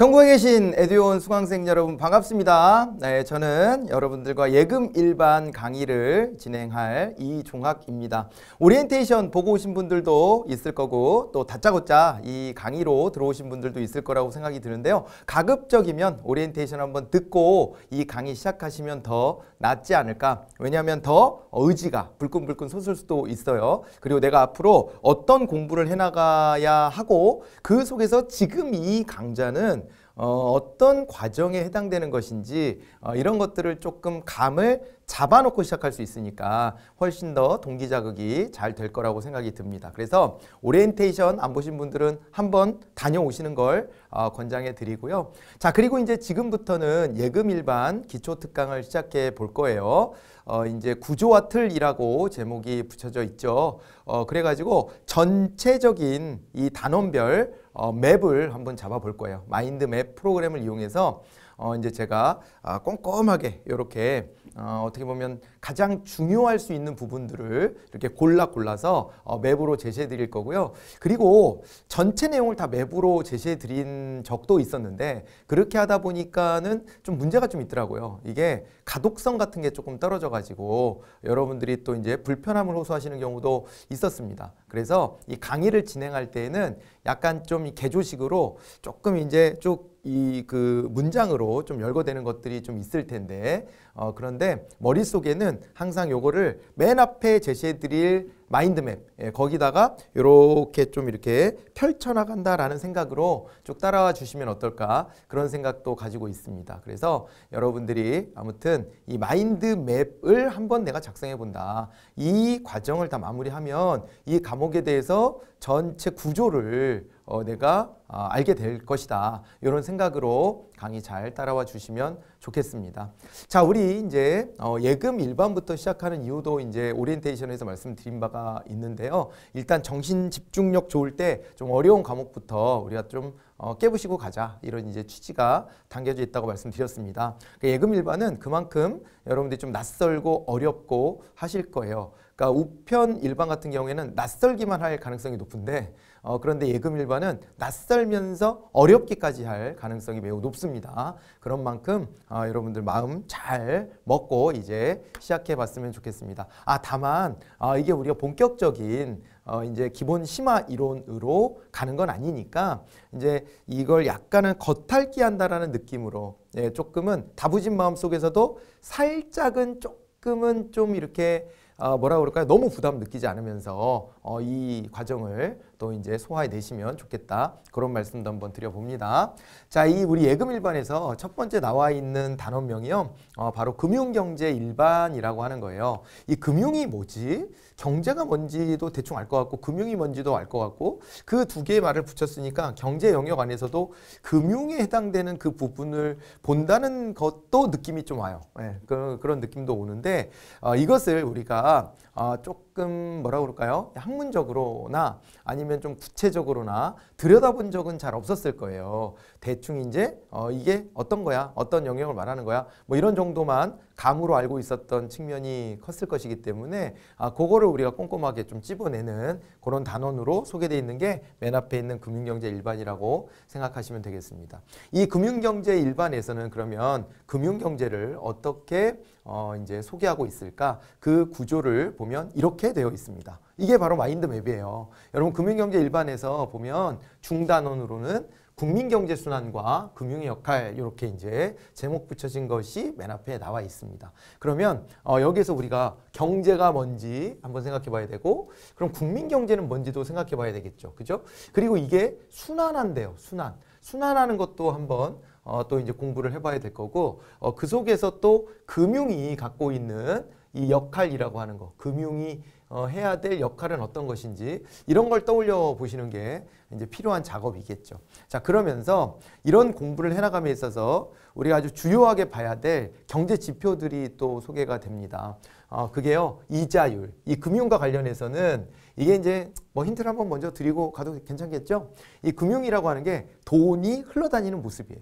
전국에 계신 에듀온 수강생 여러분 반갑습니다. 네, 저는 여러분들과 예금 일반 강의를 진행할 이종학입니다. 오리엔테이션 보고 오신 분들도 있을 거고 또 다짜고짜 이 강의로 들어오신 분들도 있을 거라고 생각이 드는데요. 가급적이면 오리엔테이션 한번 듣고 이 강의 시작하시면 더 낫지 않을까? 왜냐하면 더 의지가 불끈불끈 솟을 수도 있어요. 그리고 내가 앞으로 어떤 공부를 해나가야 하고 그 속에서 지금 이 강좌는 어, 어떤 과정에 해당되는 것인지 어, 이런 것들을 조금 감을 잡아놓고 시작할 수 있으니까 훨씬 더 동기 자극이 잘 될 거라고 생각이 듭니다. 그래서 오리엔테이션 안 보신 분들은 한번 다녀오시는 걸 어, 권장해 드리고요. 자 그리고 이제 지금부터는 예금 일반 기초 특강을 시작해 볼 거예요. 어, 이제 구조와 틀이라고 제목이 붙여져 있죠. 어, 그래가지고 전체적인 이 단원별 어, 맵을 한번 잡아볼 거예요. 마인드 맵 프로그램을 이용해서 어, 이제 제가 아, 꼼꼼하게 이렇게 어, 어떻게 보면 가장 중요할 수 있는 부분들을 이렇게 골라 골라서 어, 맵으로 제시해 드릴 거고요. 그리고 전체 내용을 다 맵으로 제시해 드린 적도 있었는데 그렇게 하다 보니까는 좀 문제가 좀 있더라고요. 이게 가독성 같은 게 조금 떨어져 가지고 여러분들이 또 이제 불편함을 호소하시는 경우도 있었습니다. 그래서 이 강의를 진행할 때에는 약간 좀 개조식으로 조금 이제 쭉 이그 문장으로 좀 열거되는 것들이 좀 있을 텐데 어, 그런데 머릿속에는 항상 요거를 맨 앞에 제시해드릴 마인드맵 예, 거기다가 요렇게좀 이렇게 펼쳐나간다라는 생각으로 쭉 따라와 주시면 어떨까 그런 생각도 가지고 있습니다. 그래서 여러분들이 아무튼 이 마인드맵을 한번 내가 작성해 본다. 이 과정을 다 마무리하면 이감옥에 대해서 전체 구조를 어, 내가 아, 알게 될 것이다. 이런 생각으로 강의 잘 따라와 주시면 좋겠습니다. 자, 우리 이제 어, 예금 일반부터 시작하는 이유도 이제 오리엔테이션에서 말씀드린 바가 있는데요. 일단 정신 집중력 좋을 때 좀 어려운 과목부터 우리가 좀 어, 깨부시고 가자 이런 이제 취지가 담겨져 있다고 말씀드렸습니다. 그러니까 예금 일반은 그만큼 여러분들이 좀 낯설고 어렵고 하실 거예요. 그러니까 우편 일반 같은 경우에는 낯설기만 할 가능성이 높은데 어, 그런데 예금 일반은 낯설면서 어렵기까지 할 가능성이 매우 높습니다. 그런 만큼 어, 여러분들 마음 잘 먹고 이제 시작해 봤으면 좋겠습니다. 아 다만 어, 이게 우리가 본격적인 어, 이제 기본 심화 이론으로 가는 건 아니니까 이제 이걸 약간은 겉핥기한다라는 느낌으로 예, 조금은 다부진 마음 속에서도 살짝은 조금은 좀 이렇게 어, 뭐라 그럴까요? 너무 부담 느끼지 않으면서 어, 이 과정을 또 이제 소화해 내시면 좋겠다. 그런 말씀도 한번 드려봅니다. 자, 이 우리 예금 일반에서 첫 번째 나와 있는 단원명이요. 어, 바로 금융경제 일반이라고 하는 거예요. 이 금융이 뭐지? 경제가 뭔지도 대충 알 것 같고 금융이 뭔지도 알 것 같고 그 두 개의 말을 붙였으니까 경제 영역 안에서도 금융에 해당되는 그 부분을 본다는 것도 느낌이 좀 와요. 네, 그, 그런 느낌도 오는데 어, 이것을 우리가 어, 조금 뭐라 그럴까요? 학문적으로나 아니면 좀 구체적으로나 들여다본 적은 잘 없었을 거예요. 대충 이제 어, 이게 어떤 거야? 어떤 영역을 말하는 거야? 뭐 이런 정도만 감으로 알고 있었던 측면이 컸을 것이기 때문에 아, 그거를 우리가 꼼꼼하게 좀 찝어내는 그런 단원으로 소개되어 있는 게 맨 앞에 있는 금융경제 일반이라고 생각하시면 되겠습니다. 이 금융경제 일반에서는 그러면 금융경제를 어떻게 어, 이제 소개하고 있을까? 그 구조를 보면 이렇게 되어 있습니다. 이게 바로 마인드맵이에요. 여러분 금융경제 일반에서 보면 중단원으로는 국민경제순환과 금융의 역할 이렇게 이제 제목 붙여진 것이 맨 앞에 나와 있습니다. 그러면 어, 여기서 에 우리가 경제가 뭔지 한번 생각해 봐야 되고 그럼 국민경제는 뭔지도 생각해 봐야 되겠죠. 그죠? 그리고 이게 순환한대요. 순환. 순환하는 것도 한번 어, 또 이제 공부를 해봐야 될 거고 어, 그 속에서 또 금융이 갖고 있는 이 역할이라고 하는 거 금융이 어, 해야 될 역할은 어떤 것인지 이런 걸 떠올려 보시는 게 이제 필요한 작업이겠죠. 자 그러면서 이런 공부를 해나감에 있어서 우리가 아주 주요하게 봐야 될 경제 지표들이 또 소개가 됩니다. 어, 그게요 이자율 이 금융과 관련해서는 이게 이제 뭐 힌트를 한번 먼저 드리고 가도 괜찮겠죠? 이 금융이라고 하는 게 돈이 흘러다니는 모습이에요.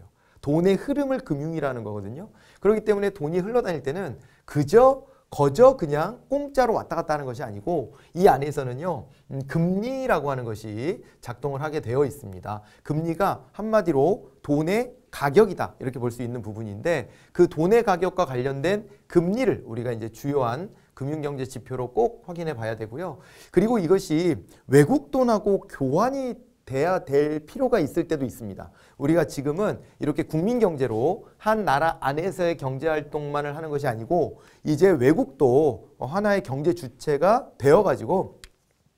돈의 흐름을 금융이라는 거거든요. 그렇기 때문에 돈이 흘러다닐 때는 그저 거저 그냥 공짜로 왔다 갔다 하는 것이 아니고 이 안에서는요 음, 금리라고 하는 것이 작동을 하게 되어 있습니다. 금리가 한마디로 돈의 가격이다 이렇게 볼 수 있는 부분인데 그 돈의 가격과 관련된 금리를 우리가 이제 주요한 금융경제 지표로 꼭 확인해 봐야 되고요. 그리고 이것이 외국 돈하고 교환이 돼야 될 필요가 있을 때도 있습니다. 우리가 지금은 이렇게 국민 경제로 한 나라 안에서의 경제 활동만을 하는 것이 아니고 이제 외국도 하나의 경제 주체가 되어 가지고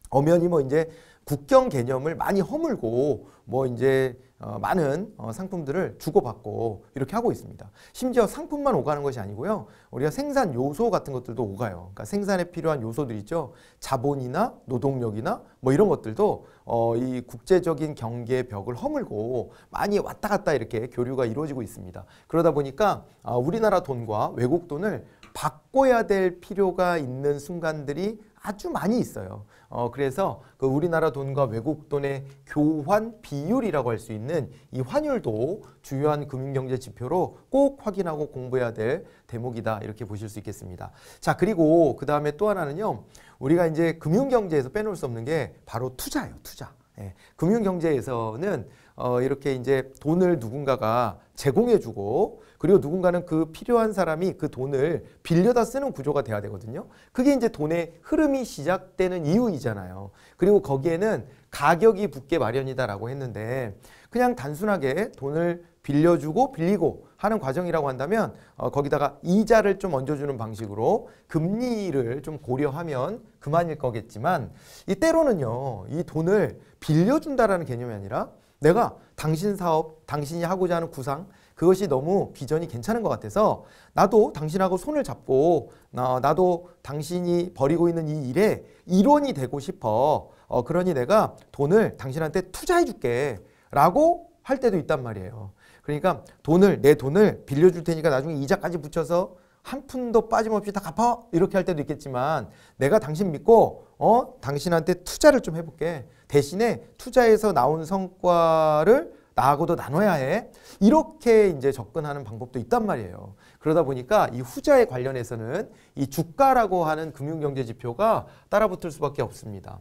엄연히 뭐 이제 국경 개념을 많이 허물고 뭐 이제 어, 많은 어, 상품들을 주고받고 이렇게 하고 있습니다. 심지어 상품만 오가는 것이 아니고요. 우리가 생산 요소 같은 것들도 오가요. 그러니까 생산에 필요한 요소들 있죠. 자본이나 노동력이나 뭐 이런 것들도 어, 이 국제적인 경계 벽을 허물고 많이 왔다 갔다 이렇게 교류가 이루어지고 있습니다. 그러다 보니까 어, 우리나라 돈과 외국 돈을 바꿔야 될 필요가 있는 순간들이 아주 많이 있어요. 어, 그래서 그 우리나라 돈과 외국 돈의 교환 비율이라고 할 수 있는 이 환율도 주요한 금융경제 지표로 꼭 확인하고 공부해야 될 대목이다 이렇게 보실 수 있겠습니다. 자 그리고 그 다음에 또 하나는요. 우리가 이제 금융경제에서 빼놓을 수 없는 게 바로 투자예요. 투자. 예, 금융경제에서는 어, 이렇게 이제 돈을 누군가가 제공해주고 그리고 누군가는 그 필요한 사람이 그 돈을 빌려다 쓰는 구조가 돼야 되거든요. 그게 이제 돈의 흐름이 시작되는 이유이잖아요. 그리고 거기에는 가격이 붙게 마련이다라고 했는데 그냥 단순하게 돈을 빌려주고 빌리고 하는 과정이라고 한다면 어, 거기다가 이자를 좀 얹어주는 방식으로 금리를 좀 고려하면 그만일 거겠지만 이 때로는요 이 돈을 빌려준다라는 개념이 아니라 내가 당신 사업, 당신이 하고자 하는 구상 그것이 너무 비전이 괜찮은 것 같아서 나도 당신하고 손을 잡고 어, 나도 당신이 버리고 있는 이 일에 일원이 되고 싶어. 어, 그러니 내가 돈을 당신한테 투자해 줄게. 라고 할 때도 있단 말이에요. 그러니까 돈을 내 돈을 빌려줄 테니까 나중에 이자까지 붙여서 한 푼도 빠짐없이 다 갚아 이렇게 할 때도 있겠지만 내가 당신 믿고 어 당신한테 투자를 좀 해볼게 대신에 투자에서 나온 성과를 나하고도 나눠야 해. 이렇게 이제 접근하는 방법도 있단 말이에요. 그러다 보니까 이 후자에 관련해서는 이 주가라고 하는 금융경제 지표가 따라붙을 수밖에 없습니다.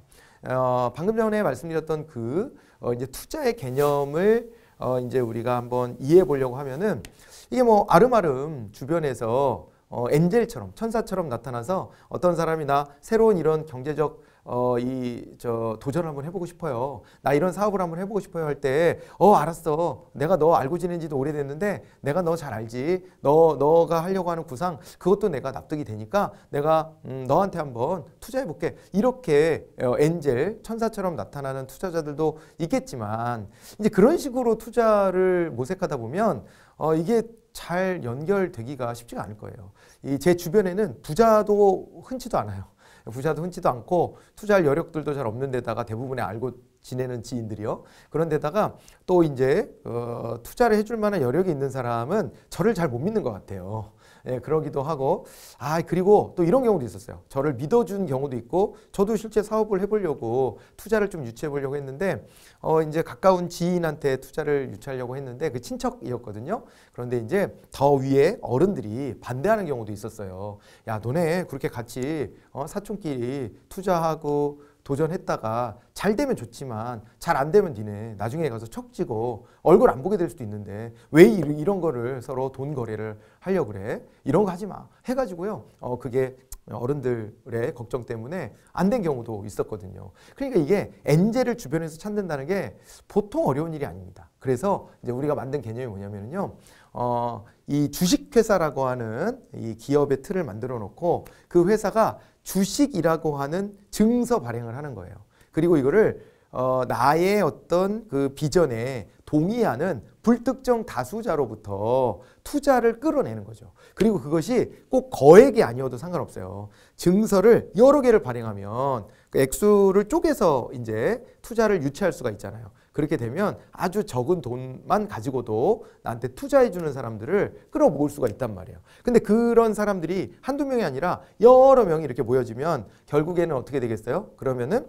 어, 방금 전에 말씀드렸던 그 어, 이제 투자의 개념을 어, 이제 우리가 한번 이해해 보려고 하면은 이게 뭐 아름아름 주변에서 어, 엔젤처럼 천사처럼 나타나서 어떤 사람이 나 새로운 이런 경제적 어, 이, 저, 도전 한번 해보고 싶어요. 나 이런 사업을 한번 해보고 싶어요 할 때, 어, 알았어. 내가 너 알고 지낸 지도 오래됐는데, 내가 너 잘 알지. 너, 너가 하려고 하는 구상, 그것도 내가 납득이 되니까, 내가, 음, 너한테 한번 투자해볼게. 이렇게, 어, 엔젤, 천사처럼 나타나는 투자자들도 있겠지만, 이제 그런 식으로 투자를 모색하다 보면, 어, 이게 잘 연결되기가 쉽지가 않을 거예요. 이 제 주변에는 부자도 흔치도 않아요. 부자도 흔치도 않고 투자할 여력들도 잘 없는 데다가 대부분의 알고 지내는 지인들이요. 그런 데다가 또 이제 어, 투자를 해줄 만한 여력이 있는 사람은 저를 잘 못 믿는 것 같아요. 예, 그러기도 하고 아 그리고 또 이런 경우도 있었어요. 저를 믿어준 경우도 있고 저도 실제 사업을 해보려고 투자를 좀 유치해 보려고 했는데 어 이제 가까운 지인한테 투자를 유치하려고 했는데 그 친척이었거든요. 그런데 이제 더 위에 어른들이 반대하는 경우도 있었어요. 야 너네 그렇게 같이 어, 사촌끼리 투자하고 도전했다가 잘 되면 좋지만 잘 안 되면 니네 나중에 가서 척지고 얼굴 안 보게 될 수도 있는데 왜 이런 거를 서로 돈 거래를 하려 그래. 이런 거 하지 마. 해가지고요. 어, 그게 어른들의 걱정 때문에 안 된 경우도 있었거든요. 그러니까 이게 엔젤을 주변에서 찾는다는 게 보통 어려운 일이 아닙니다. 그래서 이제 우리가 만든 개념이 뭐냐면요. 어, 이 주식회사라고 하는 이 기업의 틀을 만들어 놓고 그 회사가 주식이라고 하는 증서 발행을 하는 거예요. 그리고 이거를 어, 나의 어떤 그 비전에 동의하는 불특정 다수자로부터 투자를 끌어내는 거죠. 그리고 그것이 꼭 거액이 아니어도 상관없어요. 증서를 여러 개를 발행하면 그 액수를 쪼개서 이제 투자를 유치할 수가 있잖아요. 그렇게 되면 아주 적은 돈만 가지고도 나한테 투자해 주는 사람들을 끌어모을 수가 있단 말이에요. 근데 그런 사람들이 한두 명이 아니라 여러 명이 이렇게 모여지면 결국에는 어떻게 되겠어요? 그러면은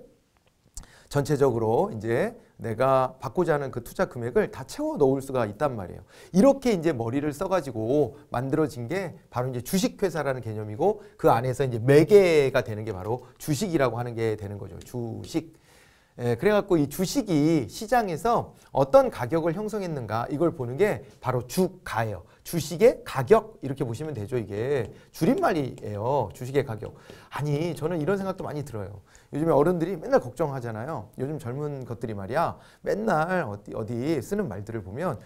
전체적으로 이제 내가 받고자 하는 그 투자 금액을 다 채워 넣을 수가 있단 말이에요. 이렇게 이제 머리를 써가지고 만들어진 게 바로 이제 주식회사라는 개념이고 그 안에서 이제 매개가 되는 게 바로 주식이라고 하는 게 되는 거죠. 주식. 예, 그래갖고 이 주식이 시장에서 어떤 가격을 형성했는가 이걸 보는 게 바로 주가예요. 주식의 가격 이렇게 보시면 되죠. 이게 줄임말이에요. 주식의 가격. 아니 저는 이런 생각도 많이 들어요. 요즘에 어른들이 맨날 걱정하잖아요. 요즘 젊은 것들이 말이야. 맨날 어디, 어디 쓰는 말들을 보면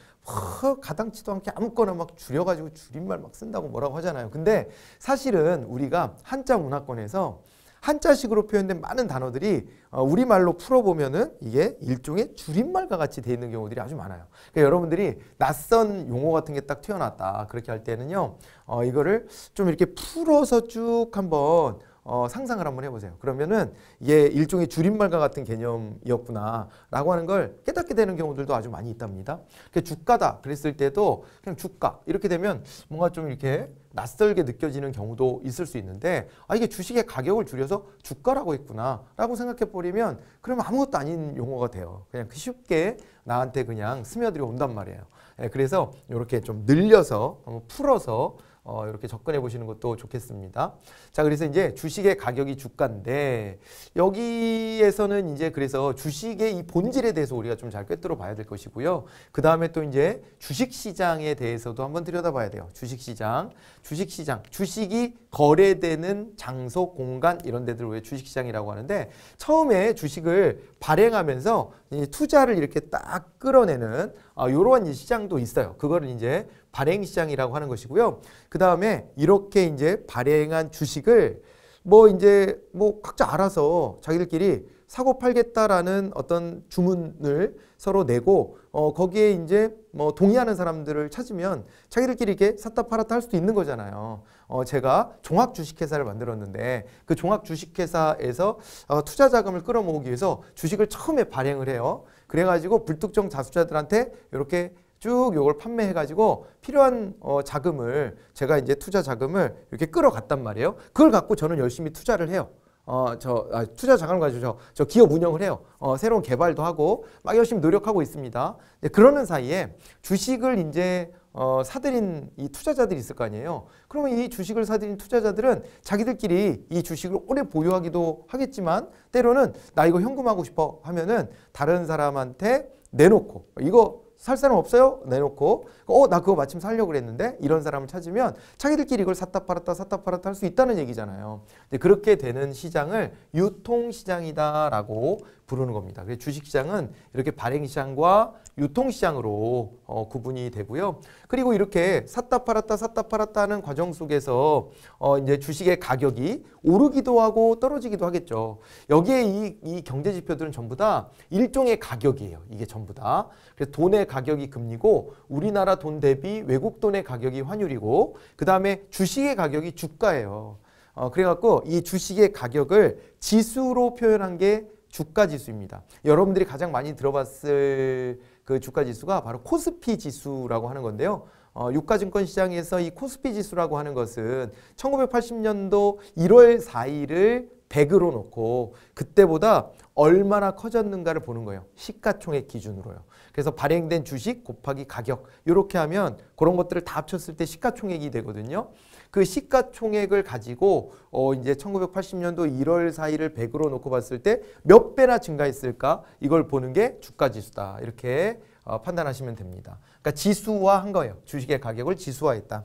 허, 가당치도 않게 아무거나 막 줄여가지고 줄임말 막 쓴다고 뭐라고 하잖아요. 근데 사실은 우리가 한자 문화권에서 한자식으로 표현된 많은 단어들이 어, 우리말로 풀어보면은 이게 일종의 줄임말과 같이 되어 있는 경우들이 아주 많아요. 그러니까 여러분들이 낯선 용어 같은 게 딱 튀어나왔다. 그렇게 할 때는요, 어, 이거를 좀 이렇게 풀어서 쭉 한번 어, 상상을 한번 해보세요. 그러면은 얘 일종의 줄임말과 같은 개념이었구나라고 하는 걸 깨닫게 되는 경우들도 아주 많이 있답니다. 그 주가다 그랬을 때도 그냥 주가 이렇게 되면 뭔가 좀 이렇게 낯설게 느껴지는 경우도 있을 수 있는데 아 이게 주식의 가격을 줄여서 주가라고 했구나라고 생각해 버리면 그럼 아무것도 아닌 용어가 돼요. 그냥 쉽게 나한테 그냥 스며들이 온단 말이에요. 예, 그래서 이렇게 좀 늘려서 풀어서 어, 이렇게 접근해 보시는 것도 좋겠습니다. 자, 그래서 이제 주식의 가격이 주가인데 여기에서는 이제 그래서 주식의 이 본질에 대해서 우리가 좀 잘 꿰뚫어 봐야 될 것이고요. 그 다음에 또 이제 주식 시장에 대해서도 한번 들여다봐야 돼요. 주식 시장, 주식 시장, 주식이 거래되는 장소, 공간 이런 데들 왜 주식 시장이라고 하는데 처음에 주식을 발행하면서 투자를 이렇게 딱 끌어내는 이러한 아, 시장도 있어요. 그거를 이제 발행 시장이라고 하는 것이고요. 그 다음에 이렇게 이제 발행한 주식을 뭐 이제 뭐 각자 알아서 자기들끼리 사고 팔겠다라는 어떤 주문을 서로 내고 어 거기에 이제 뭐 동의하는 사람들을 찾으면 자기들끼리 이렇게 샀다 팔았다 할 수도 있는 거잖아요. 어 제가 종합 주식회사를 만들었는데 그 종합 주식회사에서 어 투자 자금을 끌어모으기 위해서 주식을 처음에 발행을 해요. 그래가지고 불특정 자수자들한테 이렇게 쭉이걸 판매해 가지고 필요한 어, 자금을 제가 이제 투자 자금을 이렇게 끌어갔단 말이에요. 그걸 갖고 저는 열심히 투자를 해요. 어, 저, 아, 투자 자금 을 가지고 저, 저 기업 운영을 해요. 어, 새로운 개발도 하고 막 열심히 노력하고 있습니다. 그러는 사이에 주식을 이제 어, 사들인 이 투자자들이 있을 거 아니에요. 그러면 이 주식을 사들인 투자자들은 자기들끼리 이 주식을 오래 보유하기도 하겠지만 때로는 나 이거 현금하고 싶어 하면은 다른 사람한테 내놓고 이거 살 사람 없어요? 내놓고 그러니까 어나 그거 마침 살려고 그랬는데 이런 사람을 찾으면 자기들끼리 이걸 샀다 팔았다 샀다 팔았다 할 수 있다는 얘기잖아요. 그렇게 되는 시장을 유통시장이다라고 부르는 겁니다. 그래서 주식시장은 이렇게 발행시장과 유통시장으로 어, 구분이 되고요. 그리고 이렇게 샀다 팔았다 샀다 팔았다 하는 과정 속에서 어, 이제 주식의 가격이 오르기도 하고 떨어지기도 하겠죠. 여기에 이, 이 경제지표들은 전부 다 일종의 가격이에요. 이게 전부 다. 그래서 돈의 가격이 금리고 우리나라 돈 대비 외국 돈의 가격이 환율이고 그 다음에 주식의 가격이 주가예요. 어, 그래갖고 이 주식의 가격을 지수로 표현한 게 주가 지수입니다. 여러분들이 가장 많이 들어봤을 그 주가 지수가 바로 코스피 지수라고 하는 건데요. 어, 유가증권 시장에서 이 코스피 지수라고 하는 것은 1980년도 1월 4일을 100으로 놓고 그때보다 얼마나 커졌는가를 보는 거예요. 시가총액 기준으로요. 그래서 발행된 주식 곱하기 가격 이렇게 하면 그런 것들을 다 합쳤을 때 시가총액이 되거든요. 그 시가총액을 가지고 어 이제 1980년도 1월 사이를 100으로 놓고 봤을 때 몇 배나 증가했을까 이걸 보는 게 주가 지수다 이렇게 어 판단하시면 됩니다. 그러니까 지수화한 거예요. 주식의 가격을 지수화했다.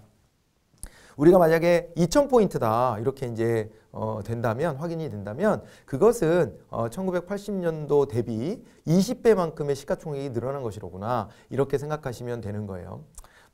우리가 만약에 2000포인트다 이렇게 이제 어 된다면 확인이 된다면 그것은 어 1980년도 대비 20배만큼의 시가총액이 늘어난 것이로구나 이렇게 생각하시면 되는 거예요.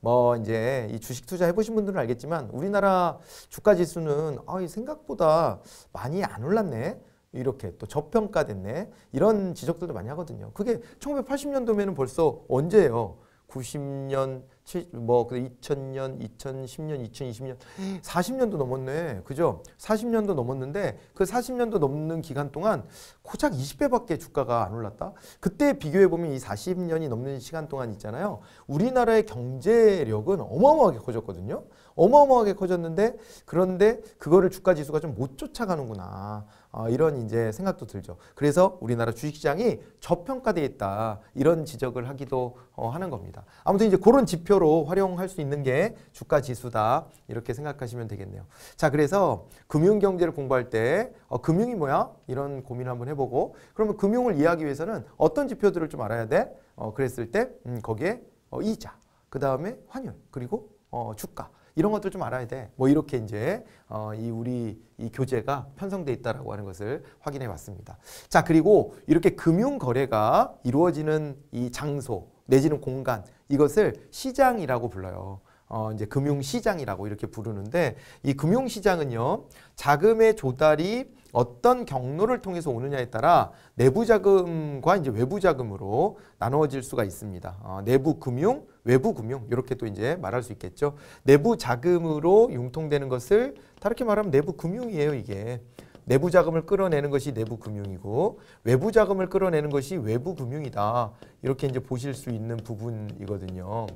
뭐 이제 이 주식 투자 해보신 분들은 알겠지만 우리나라 주가 지수는 아, 생각보다 많이 안 올랐네. 이렇게 또 저평가됐네. 이런 지적들도 많이 하거든요. 그게 1 9 8 0년도면 벌써 언제예요? 90년 뭐 2000년, 2010년, 2020년 40년도 넘었네. 그죠? 40년도 넘었는데 그 40년도 넘는 기간 동안 고작 20배밖에 주가가 안 올랐다. 그때 비교해 보면 이 40년이 넘는 시간 동안 있잖아요. 우리나라의 경제력은 어마어마하게 커졌거든요. 어마어마하게 커졌는데 그런데 그거를 주가 지수가 좀 못 쫓아가는구나. 어, 이런 이제 생각도 들죠. 그래서 우리나라 주식시장이 저평가돼 있다. 이런 지적을 하기도 어, 하는 겁니다. 아무튼 이제 그런 지표로 활용할 수 있는 게 주가 지수다. 이렇게 생각하시면 되겠네요. 자, 그래서 금융 경제를 공부할 때 어, 금융이 뭐야? 이런 고민을 한번 해보고 그러면 금융을 이해하기 위해서는 어떤 지표들을 좀 알아야 돼? 어, 그랬을 때 음, 거기에 어, 이자, 그 다음에 환율, 그리고 어, 주가 이런 것들 좀 알아야 돼. 뭐 이렇게 이제 어, 이 우리 이 교재가 편성돼 있다라고 하는 것을 확인해 봤습니다. 자, 그리고 이렇게 금융 거래가 이루어지는 이 장소 내지는 공간 이것을 시장이라고 불러요. 어, 이제 금융시장이라고 이렇게 부르는데 이 금융시장은요 자금의 조달이 어떤 경로를 통해서 오느냐에 따라 내부 자금과 이제 외부 자금으로 나누어질 수가 있습니다. 어, 내부 금융, 외부 금융 이렇게 또 이제 말할 수 있겠죠. 내부 자금으로 융통되는 것을 다르게 말하면 내부 금융이에요 이게. 내부 자금을 끌어내는 것이 내부 금융이고 외부 자금을 끌어내는 것이 외부 금융이다. 이렇게 이제 보실 수 있는 부분이거든요.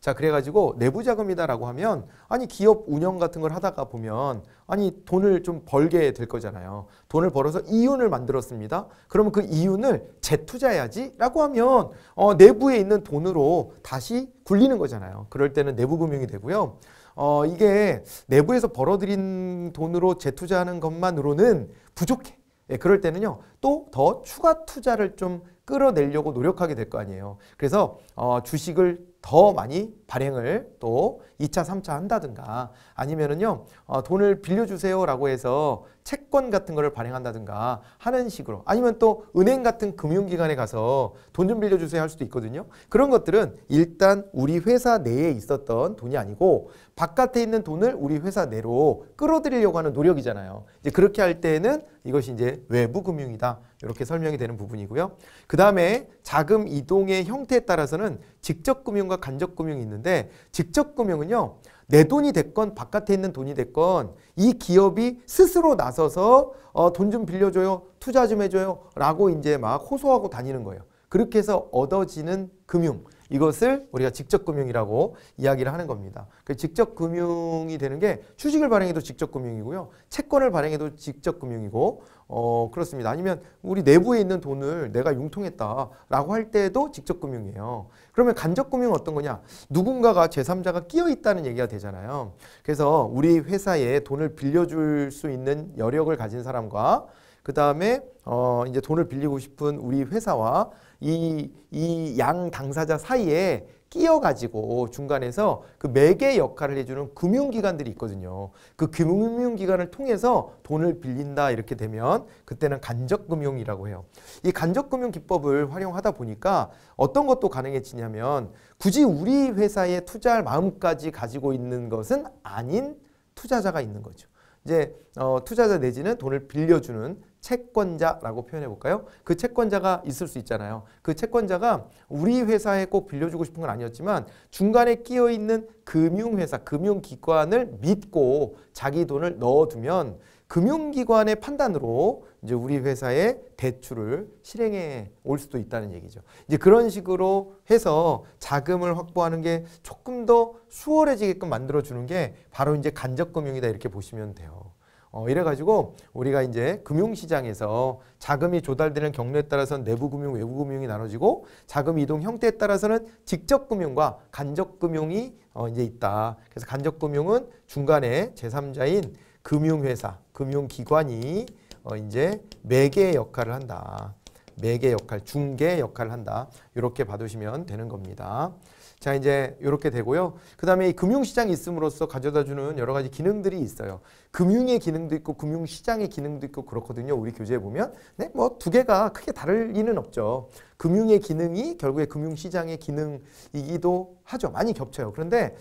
자 그래가지고 내부 자금이다라고 하면 아니 기업 운영 같은 걸 하다가 보면 아니 돈을 좀 벌게 될 거잖아요. 돈을 벌어서 이윤을 만들었습니다. 그러면 그 이윤을 재투자해야지라고 하면 어, 내부에 있는 돈으로 다시 굴리는 거잖아요. 그럴 때는 내부 금융이 되고요. 어, 이게 내부에서 벌어들인 돈으로 재투자하는 것만으로는 부족해. 예, 그럴 때는요. 또 더 추가 투자를 좀 끌어내려고 노력하게 될 거 아니에요. 그래서 어, 주식을 더 많이 발행을 또 2차, 3차 한다든가 아니면은요, 어, 돈을 빌려주세요라고 해서 채권 같은 거를 발행한다든가 하는 식으로 아니면 또 은행 같은 금융기관에 가서 돈 좀 빌려주세요 할 수도 있거든요. 그런 것들은 일단 우리 회사 내에 있었던 돈이 아니고 바깥에 있는 돈을 우리 회사 내로 끌어들이려고 하는 노력이잖아요. 이제 그렇게 할 때는 이것이 이제 외부 금융이다. 이렇게 설명이 되는 부분이고요. 그 다음에 자금 이동의 형태에 따라서는 직접 금융과 간접 금융이 있는 있는데 직접 금융은요. 내 돈이 됐건 바깥에 있는 돈이 됐건 이 기업이 스스로 나서서 어, 돈좀 빌려줘요. 투자 좀 해줘요. 라고 이제 막 호소하고 다니는 거예요. 그렇게 해서 얻어지는 금융. 이것을 우리가 직접금융이라고 이야기를 하는 겁니다. 그 직접금융이 되는 게 주식을 발행해도 직접금융이고요. 채권을 발행해도 직접금융이고 어 그렇습니다. 아니면 우리 내부에 있는 돈을 내가 융통했다라고 할 때도 직접금융이에요. 그러면 간접금융은 어떤 거냐? 누군가가 제3자가 끼어 있다는 얘기가 되잖아요. 그래서 우리 회사에 돈을 빌려줄 수 있는 여력을 가진 사람과 그 다음에 어 이제 돈을 빌리고 싶은 우리 회사와 이이양 당사자 사이에 끼어가지고 중간에서 그 매개 역할을 해주는 금융기관들이 있거든요. 그 금융기관을 통해서 돈을 빌린다 이렇게 되면 그때는 간접금융이라고 해요. 이 간접금융 기법을 활용하다 보니까 어떤 것도 가능해지냐면 굳이 우리 회사에 투자할 마음까지 가지고 있는 것은 아닌 투자자가 있는 거죠. 이제 어, 투자자 내지는 돈을 빌려주는 채권자라고 표현해 볼까요? 그 채권자가 있을 수 있잖아요. 그 채권자가 우리 회사에 꼭 빌려주고 싶은 건 아니었지만 중간에 끼어 있는 금융회사, 금융기관을 믿고 자기 돈을 넣어두면 금융기관의 판단으로 이제 우리 회사의 대출을 실행해 올 수도 있다는 얘기죠. 이제 그런 식으로 해서 자금을 확보하는 게 조금 더 수월해지게끔 만들어주는 게 바로 이제 간접금융이다 이렇게 보시면 돼요. 어, 이래가지고 우리가 이제 금융시장에서 자금이 조달되는 경로에 따라서 내부금융, 외부금융이 나눠지고 자금 이동 형태에 따라서는 직접금융과 간접금융이 어, 이제 있다. 그래서 간접금융은 중간에 제3자인 금융회사, 금융기관이 어, 이제 매개 역할을 한다. 매개 역할, 중개 역할을 한다. 이렇게 봐두시면 되는 겁니다. 자 이제 이렇게 되고요. 그 다음에 금융시장이 있음으로써 가져다주는 여러 가지 기능들이 있어요. 금융의 기능도 있고 금융시장의 기능도 있고 그렇거든요. 우리 교재에 보면 네, 뭐 두 개가 크게 다를 리는 없죠. 금융의 기능이 결국에 금융시장의 기능이기도 하죠. 많이 겹쳐요. 그런데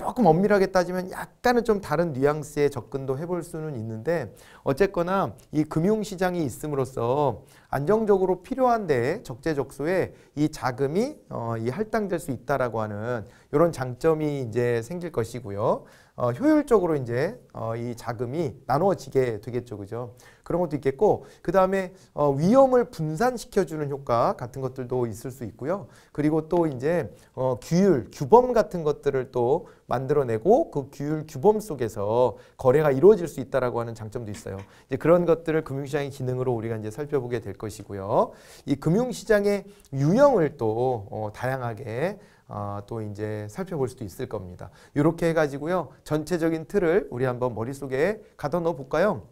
조금 엄밀하게 따지면 약간은 좀 다른 뉘앙스의 접근도 해볼 수는 있는데 어쨌거나 이 금융시장이 있음으로써 안정적으로 필요한데 적재적소에 이 자금이 어, 이 할당될 수 있다라고 하는 이런 장점이 이제 생길 것이고요. 어, 효율적으로 이제 어, 이 자금이 나누어지게 되겠죠, 그죠? 그런 것도 있겠고 그 다음에 어, 위험을 분산시켜주는 효과 같은 것들도 있을 수 있고요. 그리고 또 이제 어, 규율, 규범 같은 것들을 또 만들어내고 그 규율, 규범 속에서 거래가 이루어질 수 있다라고 하는 장점도 있어요. 이제 그런 것들을 금융시장의 기능으로 우리가 이제 살펴보게 될 것이고요. 이 금융시장의 유형을 또 어, 다양하게 어, 또 이제 살펴볼 수도 있을 겁니다. 이렇게 해가지고요. 전체적인 틀을 우리 한번 머릿속에 가둬 넣어 볼까요?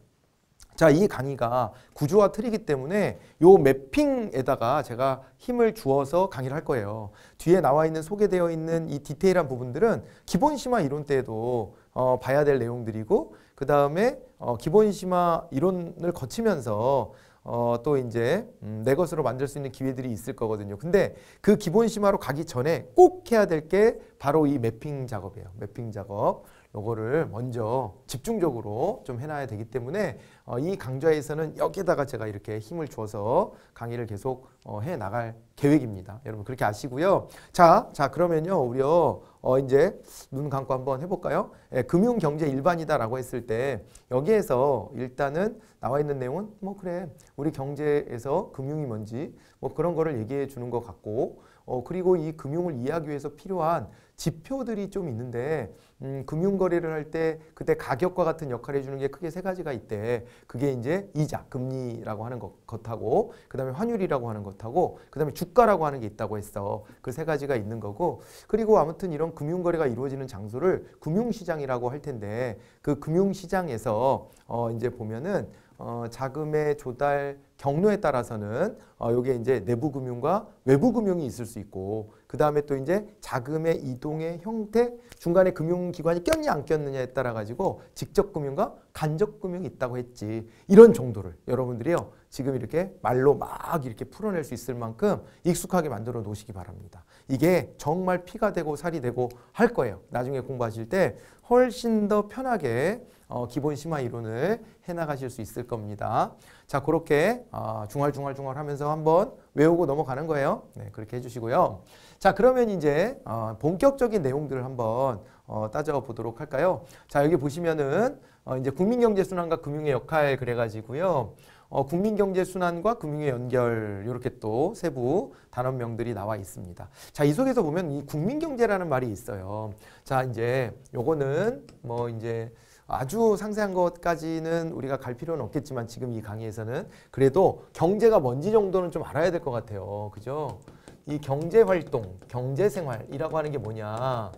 자, 이 강의가 구조와 틀이기 때문에 요맵핑에다가 제가 힘을 주어서 강의를 할 거예요. 뒤에 나와 있는 소개되어 있는 이 디테일한 부분들은 기본 심화 이론 때에도 어, 봐야 될 내용들이고 그 다음에 어, 기본 심화 이론을 거치면서 어, 또 이제 음, 내 것으로 만들 수 있는 기회들이 있을 거거든요. 근데 그 기본 심화로 가기 전에 꼭 해야 될 게 바로 이맵핑 작업이에요. 맵핑 작업. 요거를 먼저 집중적으로 좀 해놔야 되기 때문에 어, 이 강좌에서는 여기에다가 제가 이렇게 힘을 줘서 강의를 계속 어, 해 나갈 계획입니다. 여러분 그렇게 아시고요. 자, 자 그러면요, 우리 어, 이제 눈 감고 한번 해볼까요? 예, 금융 경제 일반이다라고 했을 때 여기에서 일단은 나와 있는 내용은 뭐 그래 우리 경제에서 금융이 뭔지 뭐 그런 거를 얘기해 주는 것 같고 어, 그리고 이 금융을 이해하기 위해서 필요한 지표들이 좀 있는데 음, 금융거래를 할 때 그때 가격과 같은 역할을 해주는 게 크게 세 가지가 있대. 그게 이제 이자, 금리라고 하는 것, 것하고 그 다음에 환율이라고 하는 것하고 그 다음에 주가라고 하는 게 있다고 했어. 그 세 가지가 있는 거고 그리고 아무튼 이런 금융거래가 이루어지는 장소를 금융시장이라고 할 텐데 그 금융시장에서 어, 이제 보면은 어, 자금의 조달 경로에 따라서는 어, 요게 이제 내부 금융과 외부 금융이 있을 수 있고 그 다음에 또 이제 자금의 이동의 형태, 중간에 금융기관이 꼈냐 안 꼈느냐에 따라 가지고 직접 금융과 간접 금융이 있다고 했지. 이런 정도를 여러분들이요. 지금 이렇게 말로 막 이렇게 풀어낼 수 있을 만큼 익숙하게 만들어 놓으시기 바랍니다. 이게 정말 피가 되고 살이 되고 할 거예요. 나중에 공부하실 때 훨씬 더 편하게 어, 기본 심화 이론을 해나가실 수 있을 겁니다. 자, 그렇게 어, 아, 중얼중얼중얼 하면서 한번 외우고 넘어가는 거예요. 네, 그렇게 해주시고요. 자 그러면 이제 어, 본격적인 내용들을 한번 어, 따져보도록 할까요? 자 여기 보시면은 어, 이제 국민경제순환과 금융의 역할 그래가지고요. 어, 국민경제순환과 금융의 연결 이렇게 또 세부 단원명들이 나와 있습니다. 자, 이 속에서 보면 이 국민경제라는 말이 있어요. 자, 이제 요거는 뭐 이제 아주 상세한 것까지는 우리가 갈 필요는 없겠지만 지금 이 강의에서는 그래도 경제가 뭔지 정도는 좀 알아야 될 것 같아요. 그죠? 이 경제 활동, 경제 생활이라고 하는 게 뭐냐?